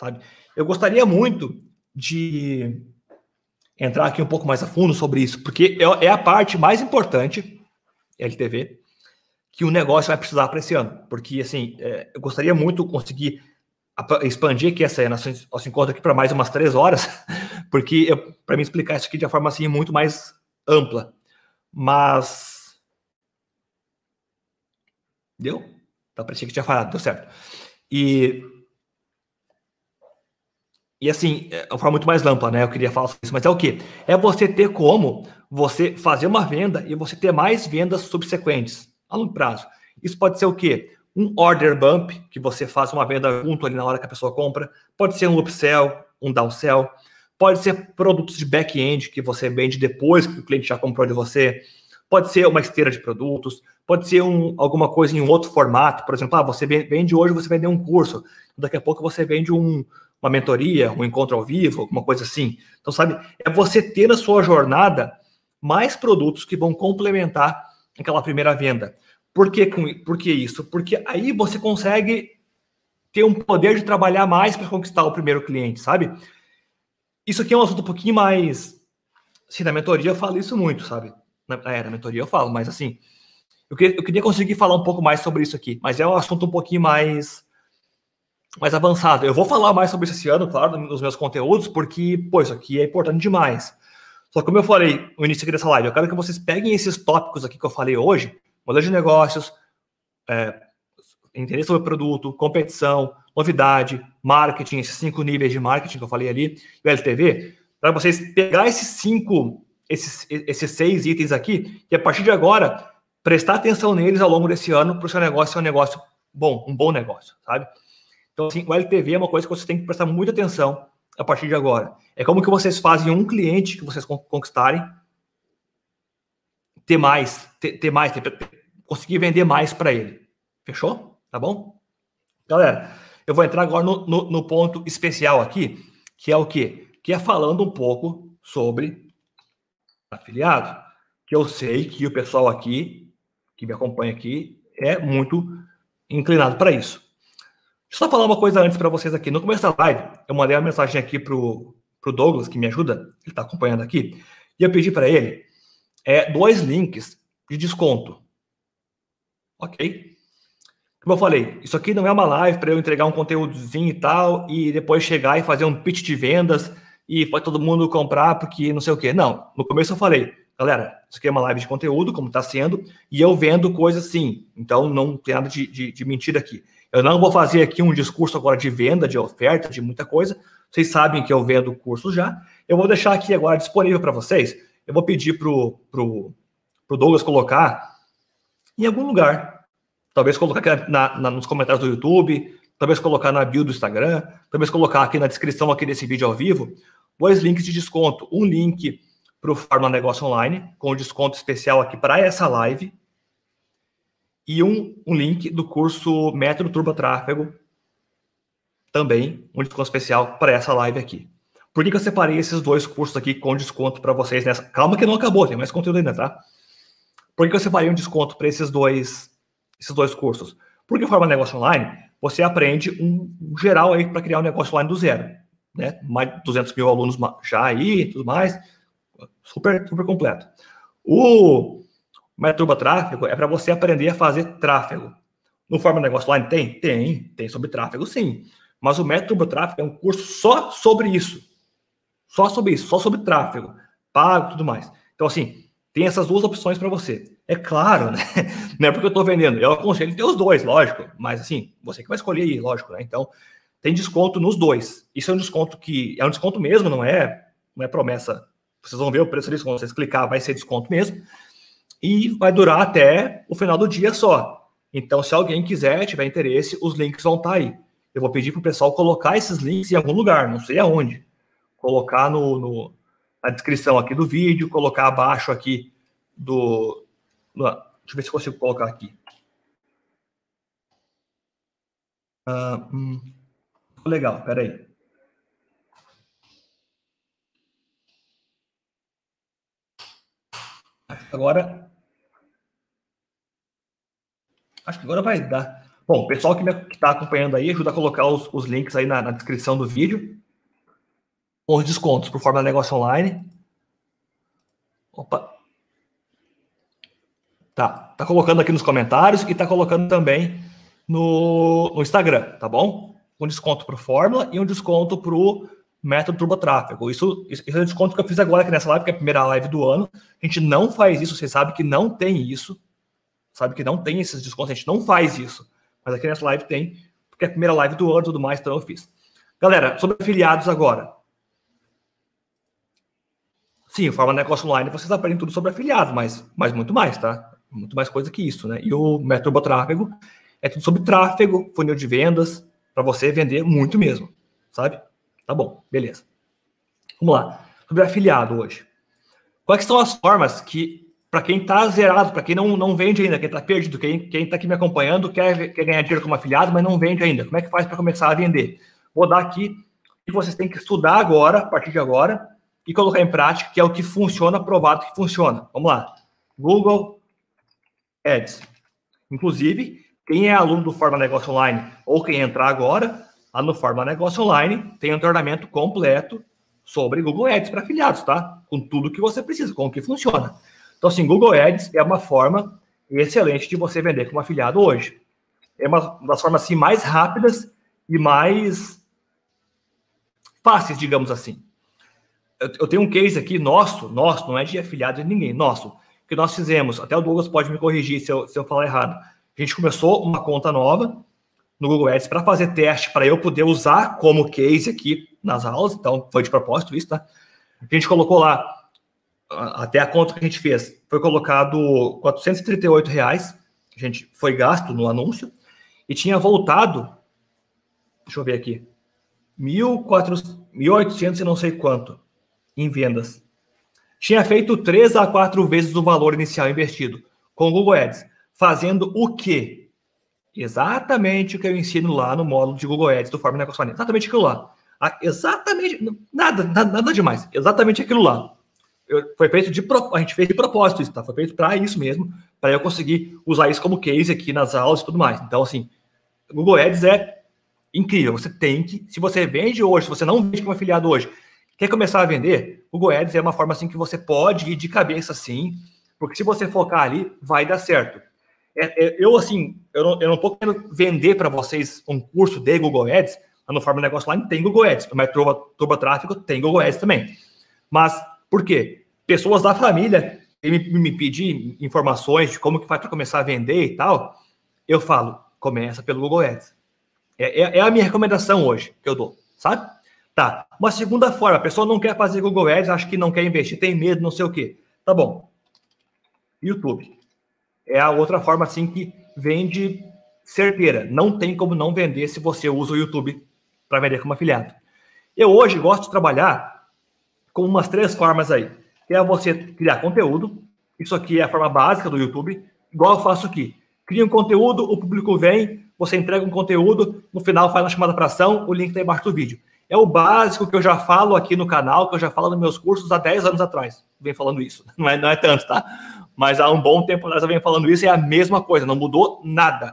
S1: sabe? Eu gostaria muito de entrar aqui um pouco mais a fundo sobre isso, porque é, é a parte mais importante, LTV, que o negócio vai precisar para esse ano. Porque, assim, é, eu gostaria muito conseguir expandir aqui essa se encontro aqui para mais umas três horas, porque para mim explicar isso aqui de uma forma assim muito mais ampla. Mas deu? Tá, parecia que tinha falado, deu certo. E e assim, é uma forma muito mais ampla, né? Eu queria falar sobre isso, mas é o quê? É você ter como você fazer uma venda e você ter mais vendas subsequentes a longo prazo. Isso pode ser o quê? Um order bump, que você faz uma venda junto ali na hora que a pessoa compra. Pode ser um upsell, um downsell. Pode ser produtos de back-end que você vende depois que o cliente já comprou de você. Pode ser uma esteira de produtos, pode ser um, alguma coisa em um outro formato. Por exemplo, ah, você vende hoje, você vende um curso. Daqui a pouco você vende um, uma mentoria, um encontro ao vivo, alguma coisa assim. Então, sabe, é você ter na sua jornada mais produtos que vão complementar aquela primeira venda. Por que, por que isso? Porque aí você consegue ter um poder de trabalhar mais para conquistar o primeiro cliente, sabe? Isso aqui é um assunto um pouquinho mais. Sim, na mentoria eu falo isso muito, sabe? Na, é, na mentoria eu falo, mas assim. Eu queria, eu queria conseguir falar um pouco mais sobre isso aqui, mas é um assunto um pouquinho mais mais avançado. Eu vou falar mais sobre isso esse ano, claro, nos meus conteúdos, porque, pô, isso aqui é importante demais. Só que, como eu falei no início aqui dessa live, eu quero que vocês peguem esses tópicos aqui que eu falei hoje, modelo de negócios, é, interesse sobre produto, competição, novidade, marketing, esses cinco níveis de marketing que eu falei ali, e LTV, para vocês pegar esses cinco, esses, esses seis itens aqui, e a partir de agora, prestar atenção neles ao longo desse ano para o seu negócio ser um negócio bom, um bom negócio, sabe? Então, assim, o LTV é uma coisa que vocês têm que prestar muita atenção a partir de agora. É como que vocês fazem um cliente que vocês conquistarem ter mais, ter, ter mais, ter, conseguir vender mais para ele. Fechou? Tá bom? Galera, eu vou entrar agora no, no, no ponto especial aqui, que é o quê? Que é falando um pouco sobre afiliado. Que eu sei que o pessoal aqui, que me acompanha aqui, é muito inclinado para isso. Deixa eu só falar uma coisa antes para vocês aqui. No começo da live, eu mandei uma mensagem aqui pro, pro Douglas, que me ajuda, ele está acompanhando aqui, e eu pedi para ele é, dois links de desconto. Ok? Como eu falei, isso aqui não é uma live para eu entregar um conteúdozinho e tal, e depois chegar e fazer um pitch de vendas e pode todo mundo comprar porque não sei o quê. Não, no começo eu falei, galera, isso aqui é uma live de conteúdo, como está sendo, e eu vendo coisas assim. Então não tem nada de, de, de mentira aqui. Eu não vou fazer aqui um discurso agora de venda, de oferta, de muita coisa. Vocês sabem que eu vendo curso já. Eu vou deixar aqui agora disponível para vocês. Eu vou pedir para o Douglas colocar em algum lugar. Talvez colocar aqui na, na, nos comentários do YouTube, talvez colocar na bio do Instagram, talvez colocar aqui na descrição aqui desse vídeo ao vivo, dois links de desconto. Um link para o Farma Negócio Online, com desconto especial aqui para essa live, e um, um link do curso Método Turbo Tráfego, também um desconto especial para essa live aqui. Por que, que eu separei esses dois cursos aqui com desconto para vocês nessa? Calma que não acabou, tem mais conteúdo ainda, tá? Por que, que eu separei um desconto para esses dois, esses dois cursos? Porque forma negócio online, você aprende um geral aí para criar um negócio online do zero, né? Mais de 200 mil alunos já aí, tudo mais, super super completo. O mas Tráfego é para você aprender a fazer tráfego. No Forma Negócio Online tem? Tem, tem sobre tráfego sim. Mas o método Tráfego é um curso só sobre isso. Só sobre isso, só sobre tráfego, pago e tudo mais. Então, assim, tem essas duas opções para você. É claro, né? Não é porque eu estou vendendo. Eu aconselho ter os dois, lógico. Mas, assim, você que vai escolher aí, lógico, né? Então, tem desconto nos dois. Isso é um desconto que... É um desconto mesmo, não é, não é promessa. Vocês vão ver o preço disso quando vocês clicar, vai ser desconto mesmo e vai durar até o final do dia só. Então, se alguém quiser, tiver interesse, os links vão estar tá aí. Eu vou pedir para o pessoal colocar esses links em algum lugar, não sei aonde. Colocar no, no na descrição aqui do vídeo, colocar abaixo aqui do. Deixa eu ver se consigo colocar aqui. Ah, hum, legal, peraí. Agora Acho que agora vai dar. Bom, pessoal que está acompanhando aí, ajuda a colocar os, os links aí na, na, descrição do vídeo. Os descontos por forma de negócio online. Opa. Tá, tá colocando aqui nos comentários e tá colocando também no, no Instagram, tá bom? Um desconto para Fórmula e um desconto para o método Turbo Tráfego. Isso, isso, é um desconto que eu fiz agora aqui nessa live, que é a primeira live do ano. A gente não faz isso, vocês sabem que não tem isso, sabe que não tem esses descontos, a gente não faz isso. Mas aqui nessa live tem, porque é a primeira live do ano e tudo mais, então eu fiz. Galera, sobre afiliados agora. Sim, Forma Negócio Online, vocês aprendem tudo sobre afiliados, mas, mas muito mais, tá? Muito mais coisa que isso, né? E o Meturbo Tráfego é tudo sobre tráfego, funil de vendas, para você vender muito mesmo, sabe? Tá bom, beleza. Vamos lá. Sobre afiliado hoje. Quais são as formas que para quem está zerado, para quem não, não vende ainda, quem está perdido, quem está aqui me acompanhando, quer, quer ganhar dinheiro como afiliado, mas não vende ainda. Como é que faz para começar a vender? Vou dar aqui e vocês têm que estudar agora, a partir de agora, e colocar em prática, que é o que funciona, provado que funciona. Vamos lá. Google Ads. Inclusive, quem é aluno do Forma Negócio Online ou quem entrar agora, lá no Forma Negócio Online tem um treinamento completo sobre Google Ads para afiliados, tá? Com tudo que você precisa, com o que funciona. Então, assim, Google Ads é uma forma excelente de você vender como afiliado hoje. É uma das formas assim, mais rápidas e mais fáceis, digamos assim. Eu, eu tenho um case aqui nosso, nosso, não é de afiliado de ninguém, nosso, que nós fizemos. Até o Douglas pode me corrigir se eu, se eu falar errado. A gente começou uma conta nova no Google Ads para fazer teste, para eu poder usar como case aqui nas aulas. Então, foi de propósito isso, tá? A gente colocou lá até a conta que a gente fez, foi colocado 438 reais, a gente foi gasto no anúncio, e tinha voltado, deixa eu ver aqui, 1.800 e não sei quanto em vendas. Tinha feito três a quatro vezes o valor inicial investido com o Google Ads, fazendo o quê? Exatamente o que eu ensino lá no módulo de Google Ads do Fórmula Negócio Exatamente aquilo lá. Ah, exatamente, nada, nada, nada demais. Exatamente aquilo lá eu, foi feito de a gente fez de propósito isso, tá? Foi feito para isso mesmo, para eu conseguir usar isso como case aqui nas aulas e tudo mais. Então, assim, Google Ads é incrível. Você tem que, se você vende hoje, se você não vende como afiliado hoje, quer começar a vender, Google Ads é uma forma assim que você pode ir de cabeça sim, porque se você focar ali, vai dar certo. É, é, eu, assim, eu não, eu não tô querendo vender para vocês um curso de Google Ads, a no Forma Negócio Online tem Google Ads, mas Turbo, tráfico Tráfego tem Google Ads também. Mas, por quê? pessoas da família me, me pedir informações de como que faz para começar a vender e tal, eu falo, começa pelo Google Ads. É, é, é a minha recomendação hoje que eu dou, sabe? Tá. Uma segunda forma, a pessoa não quer fazer Google Ads, acha que não quer investir, tem medo, não sei o quê. Tá bom. YouTube. É a outra forma, assim, que vende certeira. Não tem como não vender se você usa o YouTube para vender como afiliado. Eu hoje gosto de trabalhar com umas três formas aí que é você criar conteúdo. Isso aqui é a forma básica do YouTube, igual eu faço aqui. Cria um conteúdo, o público vem, você entrega um conteúdo, no final faz uma chamada para ação, o link está embaixo do vídeo. É o básico que eu já falo aqui no canal, que eu já falo nos meus cursos há 10 anos atrás. Vem falando isso. Não é, não é tanto, tá? Mas há um bom tempo atrás eu venho falando isso, é a mesma coisa, não mudou nada.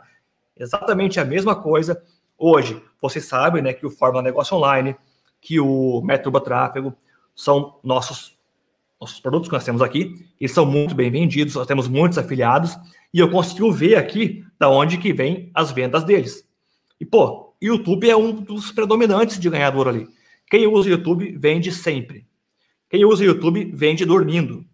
S1: Exatamente a mesma coisa. Hoje, vocês sabem né, que o Fórmula Negócio Online, que o Método Tráfego são nossos nossos produtos que nós temos aqui, eles são muito bem vendidos, nós temos muitos afiliados, e eu consigo ver aqui da onde que vem as vendas deles. E, pô, YouTube é um dos predominantes de ganhador ali. Quem usa YouTube vende sempre. Quem usa YouTube vende dormindo.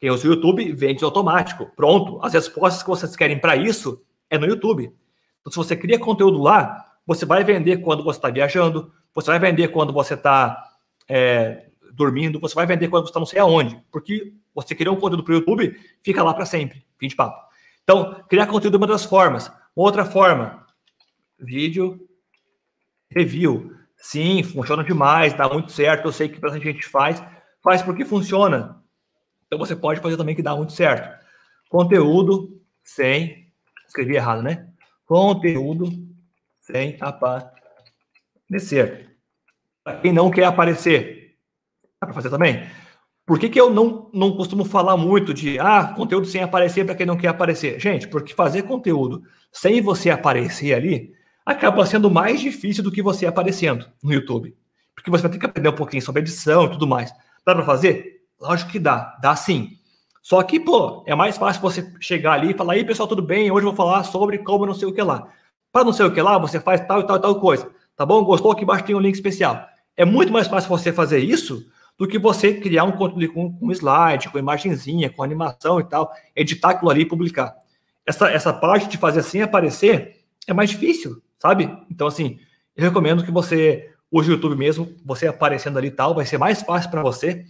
S1: Quem usa YouTube vende automático. Pronto, as respostas que vocês querem para isso é no YouTube. Então, se você cria conteúdo lá, você vai vender quando você está viajando, você vai vender quando você está é, dormindo, você vai vender quando você está não sei aonde, porque você criou um conteúdo para o YouTube, fica lá para sempre. Fim de papo. Então, criar conteúdo é uma das formas. Outra forma, vídeo review. Sim, funciona demais, dá muito certo. Eu sei que bastante gente faz, faz porque funciona. Então você pode fazer também que dá muito certo. Conteúdo sem. Escrevi errado, né? Conteúdo sem aparecer. Para quem não quer aparecer, Dá para fazer também? Por que, que eu não, não costumo falar muito de ah, conteúdo sem aparecer para quem não quer aparecer? Gente, porque fazer conteúdo sem você aparecer ali acaba sendo mais difícil do que você aparecendo no YouTube. Porque você vai ter que aprender um pouquinho sobre edição e tudo mais. Dá para fazer? Lógico que dá, dá sim. Só que, pô, é mais fácil você chegar ali e falar: aí pessoal, tudo bem? Hoje eu vou falar sobre como não sei o que lá. Para não sei o que lá, você faz tal e tal e tal coisa. Tá bom? Gostou? Aqui embaixo tem um link especial. É muito mais fácil você fazer isso do que você criar um conteúdo com, com slide, com imagenzinha, com animação e tal, editar aquilo ali e publicar. Essa, essa parte de fazer assim aparecer é mais difícil, sabe? Então, assim, eu recomendo que você hoje o YouTube mesmo, você aparecendo ali e tal, vai ser mais fácil para você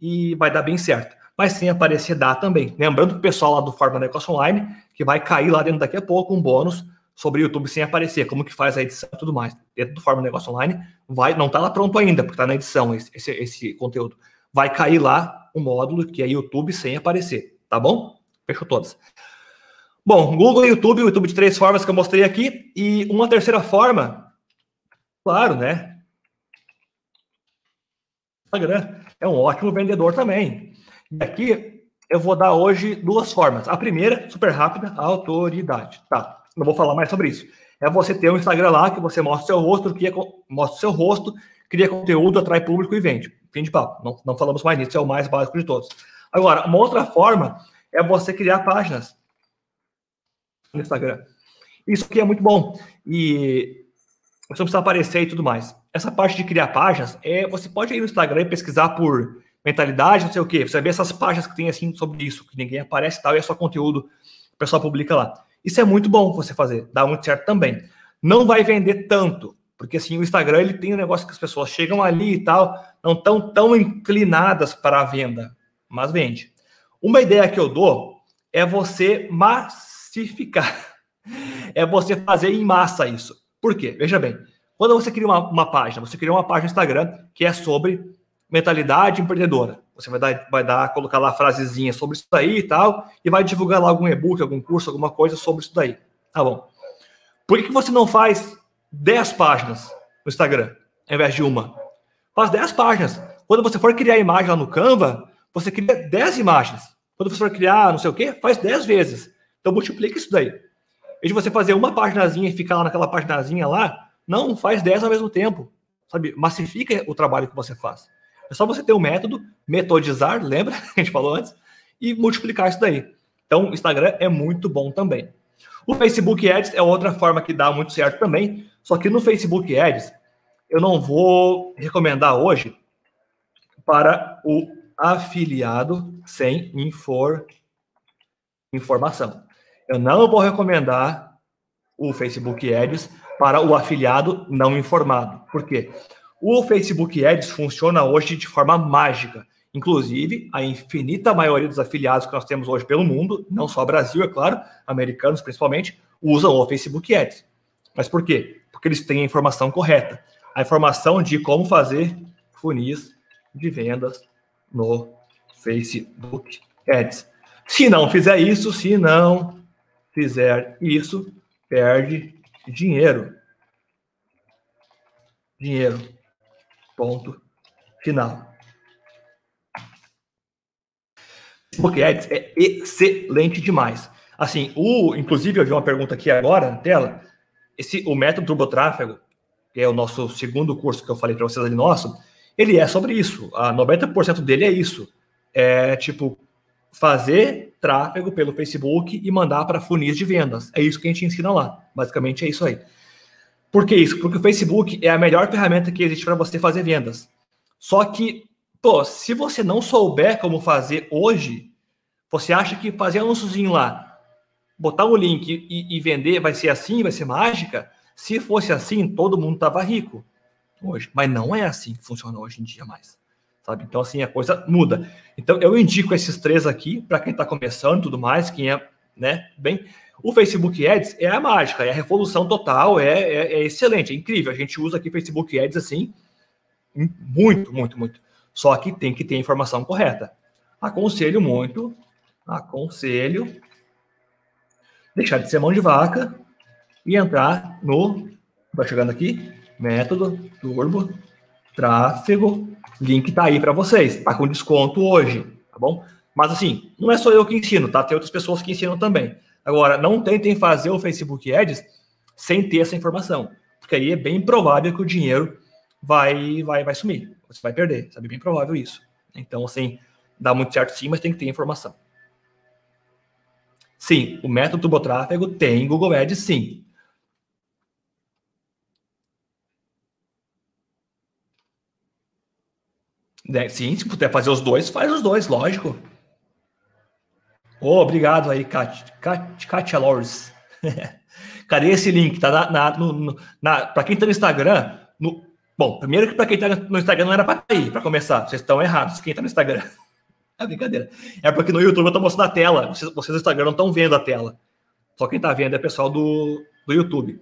S1: e vai dar bem certo. Mas sem aparecer dá também. Lembrando o pessoal lá do Forma Negócio Online, que vai cair lá dentro daqui a pouco um bônus sobre YouTube sem aparecer, como que faz a edição e tudo mais. Dentro do Forma Negócio Online, vai, não está lá pronto ainda, porque está na edição esse, esse, esse, conteúdo. Vai cair lá um módulo que é YouTube sem aparecer, tá bom? Fechou todas. Bom, Google e YouTube, o YouTube de três formas que eu mostrei aqui. E uma terceira forma, claro, né? Instagram é um ótimo vendedor também. E aqui eu vou dar hoje duas formas. A primeira, super rápida, autoridade. Tá não vou falar mais sobre isso. É você ter um Instagram lá que você mostra o seu rosto, cria, mostra o seu rosto, cria conteúdo, atrai público e vende. Fim de papo. Não, não falamos mais nisso, é o mais básico de todos. Agora, uma outra forma é você criar páginas no Instagram. Isso aqui é muito bom. E você não precisa aparecer e tudo mais. Essa parte de criar páginas, é você pode ir no Instagram e pesquisar por mentalidade, não sei o quê. Você vê essas páginas que tem assim sobre isso, que ninguém aparece e tal, e é só conteúdo, o pessoal publica lá. Isso é muito bom você fazer, dá muito certo também. Não vai vender tanto, porque assim, o Instagram ele tem um negócio que as pessoas chegam ali e tal, não estão tão inclinadas para a venda, mas vende. Uma ideia que eu dou é você massificar. É você fazer em massa isso. Por quê? Veja bem, quando você cria uma, uma página, você cria uma página no Instagram que é sobre mentalidade empreendedora. Você vai dar, vai dar, colocar lá a frasezinha sobre isso daí e tal, e vai divulgar lá algum e-book, algum curso, alguma coisa sobre isso daí. Tá bom. Por que, você não faz 10 páginas no Instagram, ao invés de uma? Faz 10 páginas. Quando você for criar imagem lá no Canva, você cria 10 imagens. Quando você for criar não sei o quê, faz 10 vezes. Então multiplica isso daí. e de você fazer uma paginazinha e ficar lá naquela paginazinha lá, não, faz 10 ao mesmo tempo. Sabe? Massifica o trabalho que você faz. É só você ter um método, metodizar, lembra que a gente falou antes, e multiplicar isso daí. Então, o Instagram é muito bom também. O Facebook Ads é outra forma que dá muito certo também, só que no Facebook Ads eu não vou recomendar hoje para o afiliado sem infor... informação. Eu não vou recomendar o Facebook Ads para o afiliado não informado. Por quê? O Facebook Ads funciona hoje de forma mágica. Inclusive, a infinita maioria dos afiliados que nós temos hoje pelo mundo, não só Brasil, é claro, americanos principalmente, usam o Facebook Ads. Mas por quê? Porque eles têm a informação correta. A informação de como fazer funis de vendas no Facebook Ads. Se não fizer isso, se não fizer isso, perde dinheiro. Dinheiro. Ponto final. Facebook Ads é, é excelente demais. Assim, o, inclusive, eu vi uma pergunta aqui agora na tela. Esse, o método turbotráfego, que é o nosso segundo curso que eu falei para vocês ali nosso, ele é sobre isso. A 90% dele é isso. É tipo fazer tráfego pelo Facebook e mandar para funis de vendas. É isso que a gente ensina lá. Basicamente é isso aí. Por que isso? Porque o Facebook é a melhor ferramenta que existe para você fazer vendas. Só que, pô, se você não souber como fazer hoje, você acha que fazer anúnciozinho lá, botar o link e, e vender vai ser assim, vai ser mágica? Se fosse assim, todo mundo tava rico hoje. Mas não é assim que funciona hoje em dia mais. Sabe? Então, assim, a coisa muda. Então, eu indico esses três aqui para quem está começando e tudo mais, quem é né, bem. O Facebook Ads é a mágica, é a revolução total, é, é, é excelente, é incrível. A gente usa aqui Facebook Ads assim, muito, muito, muito. Só que tem que ter a informação correta. Aconselho muito, aconselho deixar de ser mão de vaca e entrar no, vai chegando aqui, método, turbo, tráfego, link tá aí para vocês, tá com desconto hoje, tá bom? Mas assim, não é só eu que ensino, tá? Tem outras pessoas que ensinam também. Agora, não tentem fazer o Facebook Ads sem ter essa informação, porque aí é bem provável que o dinheiro vai, vai, vai sumir, você vai perder, sabe? Bem provável isso. Então, assim, dá muito certo sim, mas tem que ter informação. Sim, o método tubotráfego tem Google Ads, sim. Né, sim, se puder fazer os dois, faz os dois, lógico. Oh, obrigado aí, Kátia, Kátia Lores. Cadê esse link? Tá na, na, no, na para quem está no Instagram, no, bom, primeiro que para quem está no Instagram não era para ir, tá para começar. Vocês estão errados, quem está no Instagram. É brincadeira. É porque no YouTube eu estou mostrando a tela. Vocês, vocês no Instagram não estão vendo a tela. Só quem está vendo é o pessoal do, do YouTube.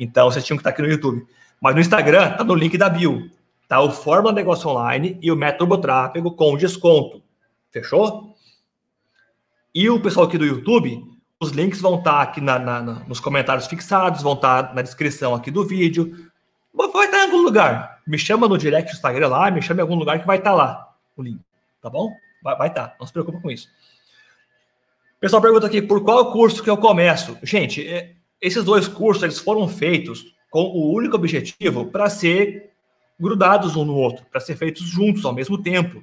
S1: Então vocês tinham que estar tá aqui no YouTube. Mas no Instagram tá no link da bio. Tá o Fórmula Negócio Online e o Método Tráfego com desconto. Fechou? E o pessoal aqui do YouTube, os links vão estar tá aqui na, na, na nos comentários fixados, vão estar tá na descrição aqui do vídeo. Vai estar tá em algum lugar. Me chama no direct do Instagram lá, me chama em algum lugar que vai estar lá o link. Tá bom? Vai, vai estar. Não se preocupa com isso. O pessoal pergunta aqui, por qual curso que eu começo? Gente, é, esses dois cursos eles foram feitos com o único objetivo para ser grudados um no outro, para ser feitos juntos ao mesmo tempo.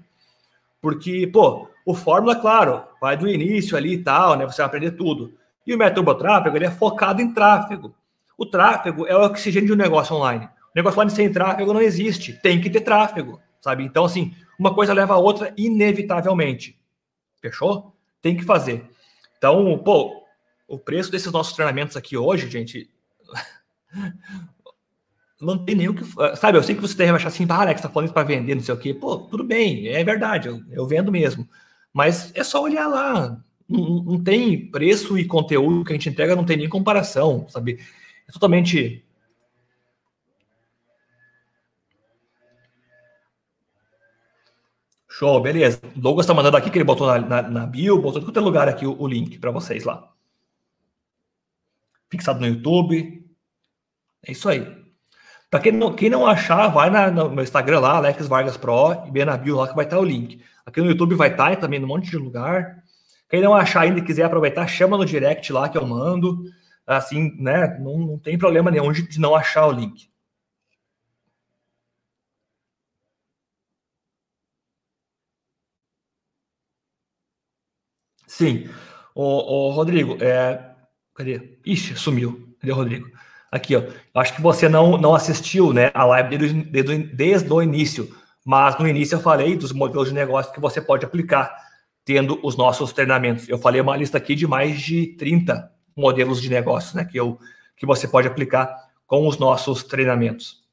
S1: Porque, pô, o Fórmula, claro, vai do início ali e tal, né? Você vai aprender tudo. E o método tráfego, ele é focado em tráfego. O tráfego é o oxigênio de um negócio online. O negócio online sem tráfego não existe. Tem que ter tráfego, sabe? Então, assim, uma coisa leva a outra inevitavelmente. Fechou? Tem que fazer. Então, pô, o preço desses nossos treinamentos aqui hoje, gente, não tem nem o que. Ah, sabe, eu sei que você deve achar assim, ah, Alex, tá falando isso pra vender, não sei o quê. Pô, tudo bem, é verdade, eu, eu vendo mesmo. Mas é só olhar lá. Não, não, tem preço e conteúdo que a gente entrega, não tem nem comparação, sabe? É totalmente. Show, beleza. O Douglas tá mandando aqui que ele botou na, na, na bio, botou em qualquer é lugar aqui o, o link para vocês lá. Fixado no YouTube. É isso aí. Para quem não, quem não achar, vai na, no meu Instagram lá, Alex Vargas Pro, e bem na bio lá que vai estar o link. Aqui no YouTube vai tá, estar também, num monte de lugar. Quem não achar ainda e quiser aproveitar, chama no direct lá que eu mando. Assim, né? Não, não tem problema nenhum de, de não achar o link. Sim. O, Rodrigo, é... cadê? Ixi, sumiu. Cadê o Rodrigo? Aqui, ó. Acho que você não, não assistiu né, a live desde, desde, desde o início, mas no início eu falei dos modelos de negócio que você pode aplicar tendo os nossos treinamentos. Eu falei uma lista aqui de mais de 30 modelos de negócio né, que, eu, que você pode aplicar com os nossos treinamentos.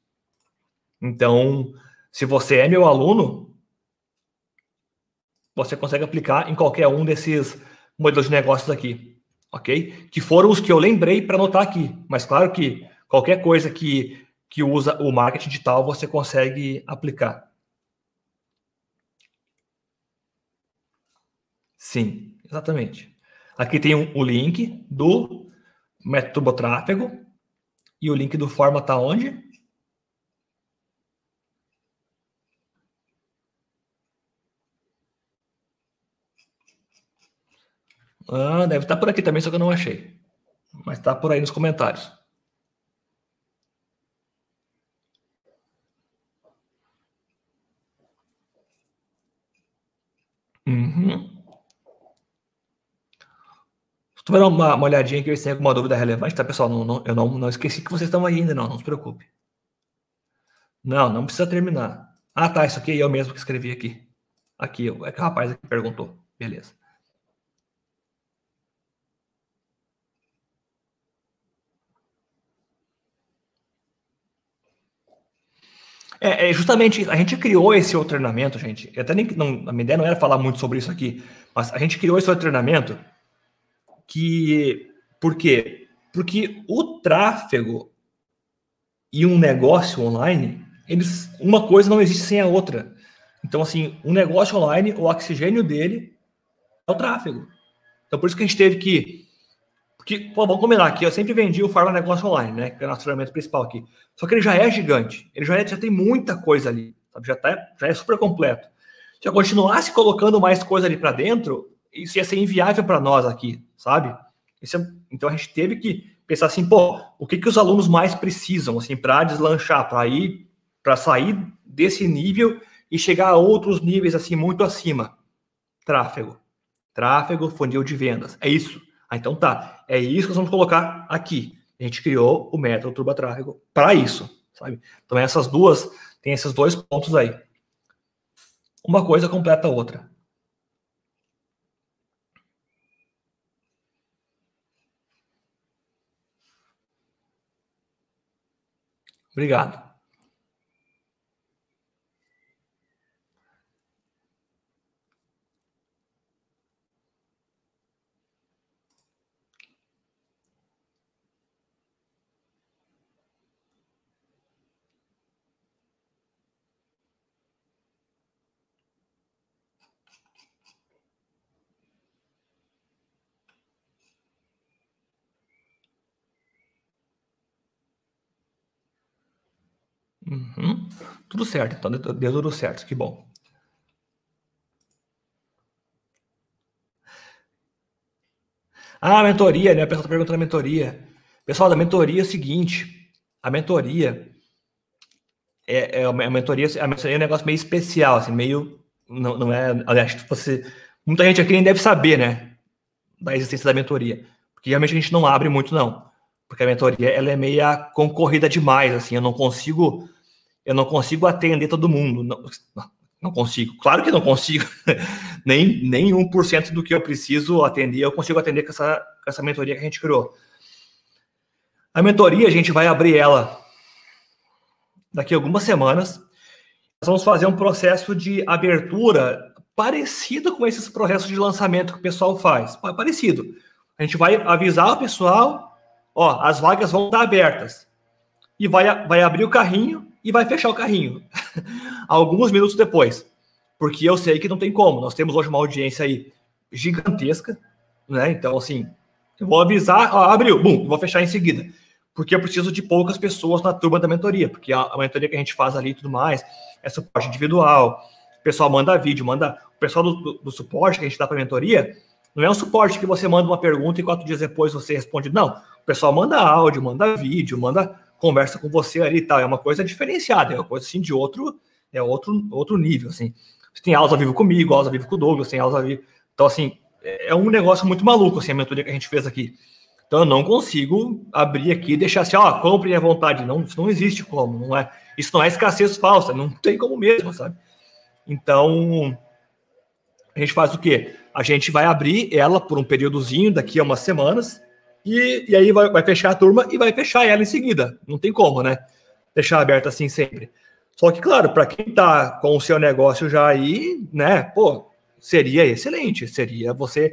S1: Então, se você é meu aluno, você consegue aplicar em qualquer um desses modelos de negócios aqui ok? Que foram os que eu lembrei para anotar aqui. Mas claro que qualquer coisa que, que usa o marketing digital você consegue aplicar. Sim, exatamente. Aqui tem um, o link do método Tráfego e o link do Forma está onde? Ah, deve estar tá por aqui também, só que eu não achei. Mas está por aí nos comentários. Uhum. Se tu vai dar uma, uma olhadinha aqui, se tem alguma dúvida relevante, tá, pessoal? Não, não, eu não, não esqueci que vocês estão aí ainda, não, não se preocupe. Não, não precisa terminar. Ah, tá, isso aqui é eu mesmo que escrevi aqui. Aqui, é que o rapaz que perguntou. Beleza. É, é, justamente A gente criou esse outro treinamento, gente. Eu até nem, não, a minha ideia não era falar muito sobre isso aqui, mas a gente criou esse outro treinamento que. Por quê? Porque o tráfego e um negócio online, eles, uma coisa não existe sem a outra. Então, assim, um negócio online, o oxigênio dele é o tráfego. Então, por isso que a gente teve que porque, pô, vamos combinar aqui, eu sempre vendi o Farma Negócio Online, né? Que é o nosso treinamento principal aqui. Só que ele já é gigante, ele já, é, já tem muita coisa ali, sabe? Já, tá, já é super completo. Se eu continuasse colocando mais coisa ali para dentro, isso ia ser inviável para nós aqui, sabe? É, então a gente teve que pensar assim, pô, o que, que os alunos mais precisam, assim, para deslanchar, para ir, para sair desse nível e chegar a outros níveis, assim, muito acima. Tráfego. Tráfego, funil de vendas. É isso. Ah, então tá é isso que nós vamos colocar aqui. A gente criou o método turbo tráfego para isso, sabe? Então essas duas, tem esses dois pontos aí. Uma coisa completa a outra. Obrigado. Uhum. Tudo certo, então deu tudo certo, que bom. Ah, mentoria, né? A pessoa tá perguntando a mentoria. Pessoal, da mentoria é o seguinte: a mentoria é, é a é mentoria, a mentoria é um negócio meio especial, assim, meio. Não, não é. Aliás, você. Muita gente aqui nem deve saber, né? Da existência da mentoria. Porque realmente a gente não abre muito, não. Porque a mentoria ela é meio concorrida demais, assim, eu não consigo eu não consigo atender todo mundo. Não, não consigo. Claro que não consigo. nem, nem 1% do que eu preciso atender, eu consigo atender com essa, com essa mentoria que a gente criou. A mentoria, a gente vai abrir ela daqui a algumas semanas. Nós vamos fazer um processo de abertura parecido com esses processos de lançamento que o pessoal faz. Parecido. A gente vai avisar o pessoal, ó, as vagas vão estar abertas. E vai, vai abrir o carrinho e vai fechar o carrinho alguns minutos depois. Porque eu sei que não tem como. Nós temos hoje uma audiência aí gigantesca, né? Então, assim, eu vou avisar, ó, abriu, bum, vou fechar em seguida. Porque eu preciso de poucas pessoas na turma da mentoria, porque a, a mentoria que a gente faz ali e tudo mais é suporte individual. O pessoal manda vídeo, manda. O pessoal do, do, do suporte que a gente dá para mentoria não é um suporte que você manda uma pergunta e quatro dias depois você responde. Não. O pessoal manda áudio, manda vídeo, manda conversa com você ali e tal. É uma coisa diferenciada, é uma coisa assim de outro, é outro, outro nível, assim. Você tem aulas ao vivo comigo, aulas ao vivo com o Douglas, tem aulas ao vivo. Então, assim, é um negócio muito maluco, assim, a mentoria que a gente fez aqui. Então, eu não consigo abrir aqui e deixar assim, ó, compre à vontade. Não, isso não existe como, não é? Isso não é escassez falsa, não tem como mesmo, sabe? Então, a gente faz o quê? A gente vai abrir ela por um períodozinho, daqui a umas semanas, e, e aí vai, vai fechar a turma e vai fechar ela em seguida. Não tem como, né? Deixar aberta assim sempre. Só que, claro, para quem está com o seu negócio já aí, né, pô, seria excelente. Seria você,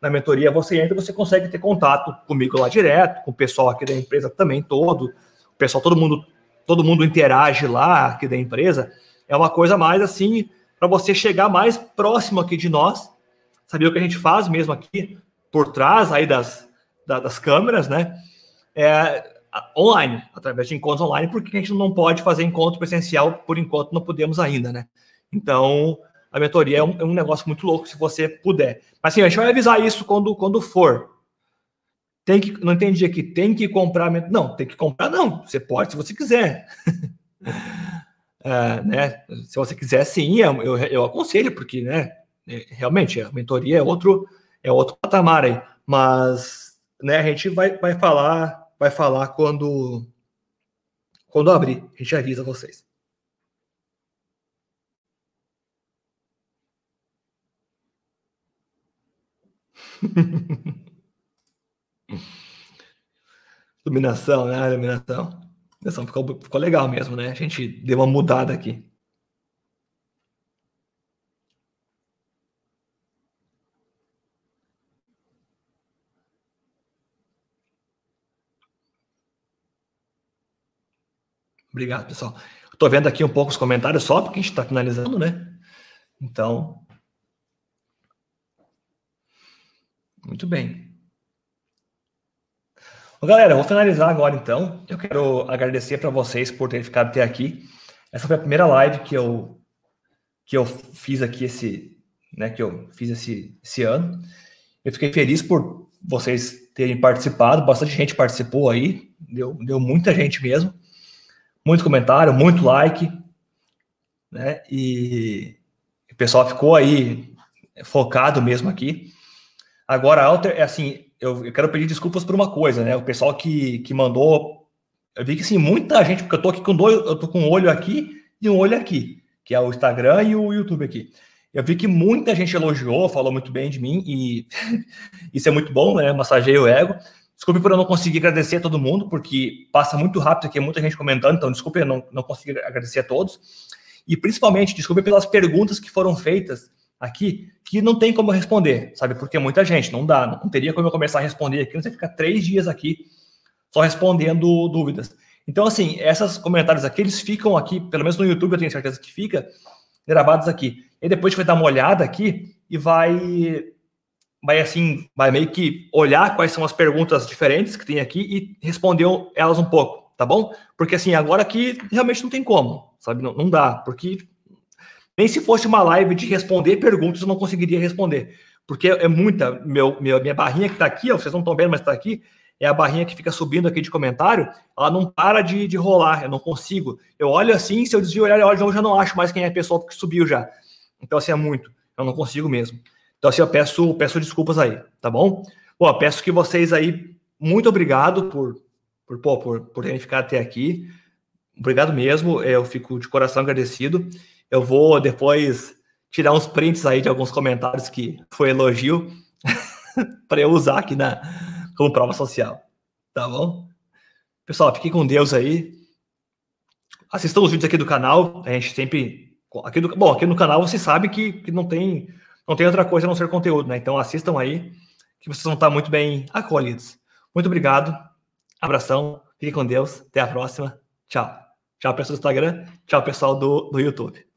S1: na mentoria, você entra, você consegue ter contato comigo lá direto, com o pessoal aqui da empresa também todo. O pessoal, todo mundo, todo mundo interage lá aqui da empresa. É uma coisa mais assim, para você chegar mais próximo aqui de nós, saber o que a gente faz mesmo aqui, por trás aí das, da, das câmeras, né? É, online, através de encontros online, porque a gente não pode fazer encontro presencial, por enquanto não podemos ainda, né? Então, a mentoria é um, é um negócio muito louco, se você puder. Mas sim, a gente vai avisar isso quando, quando for. Tem que, não entendi aqui, tem que comprar. Não, tem que comprar, não. Você pode se você quiser. é, né? Se você quiser, sim, eu, é eu, eu aconselho, porque, né? É, realmente, a mentoria é outro, é outro patamar aí. Mas né? A gente vai, vai falar, vai falar quando quando abrir, a gente avisa vocês. iluminação, né? Iluminação. Iluminação ficou, ficou legal mesmo, né? A gente deu uma mudada aqui. Obrigado, pessoal. Estou vendo aqui um pouco os comentários só, porque a gente está finalizando, né? Então. Muito bem. Bom, galera, vou finalizar agora então. Eu quero agradecer para vocês por terem ficado até aqui. Essa foi a primeira live que eu que eu fiz aqui esse, né, que eu fiz esse, esse ano. Eu fiquei feliz por vocês terem participado, bastante gente participou aí, deu, deu muita gente mesmo muito comentário, muito like, né? E o pessoal ficou aí focado mesmo aqui. Agora, Alter, é assim, eu, eu, quero pedir desculpas por uma coisa, né? O pessoal que, que mandou, eu vi que assim, muita gente, porque eu tô aqui com dois, eu tô com um olho aqui e um olho aqui, que é o Instagram e o YouTube aqui. Eu vi que muita gente elogiou, falou muito bem de mim e isso é muito bom, né? Massageia o ego. Desculpe por eu não conseguir agradecer a todo mundo, porque passa muito rápido aqui, é muita gente comentando, então desculpe eu não, não consegui agradecer a todos. E principalmente, desculpe pelas perguntas que foram feitas aqui, que não tem como responder, sabe? Porque é muita gente, não dá, não teria como eu começar a responder aqui, não sei ficar três dias aqui só respondendo dúvidas. Então, assim, esses comentários aqui, eles ficam aqui, pelo menos no YouTube eu tenho certeza que fica, gravados aqui. E depois a gente vai dar uma olhada aqui e vai vai assim, vai meio que olhar quais são as perguntas diferentes que tem aqui e responder elas um pouco, tá bom? Porque assim, agora aqui realmente não tem como, sabe? Não, não dá, porque nem se fosse uma live de responder perguntas eu não conseguiria responder, porque é muita, meu, meu minha barrinha que tá aqui, ó, vocês não estão vendo, mas tá aqui, é a barrinha que fica subindo aqui de comentário, ela não para de, de rolar, eu não consigo. Eu olho assim, se eu desvio o olhar, eu, olho, eu já não acho mais quem é a pessoa que subiu já. Então assim, é muito, eu não consigo mesmo. Então, assim, eu peço, peço desculpas aí, tá bom? Pô, peço que vocês aí, muito obrigado por, por, pô, por, por terem ficado até aqui. Obrigado mesmo, é, eu fico de coração agradecido. Eu vou depois tirar uns prints aí de alguns comentários que foi elogio para eu usar aqui na como prova social, tá bom? Pessoal, fiquem com Deus aí. Assistam os vídeos aqui do canal. A gente sempre aqui do, bom, aqui no canal você sabe que, que não tem não tem outra coisa a não ser conteúdo, né? Então assistam aí, que vocês vão estar muito bem acolhidos. Muito obrigado, abração, fique com Deus, até a próxima, tchau. Tchau, pessoal do Instagram, tchau, pessoal do, do YouTube.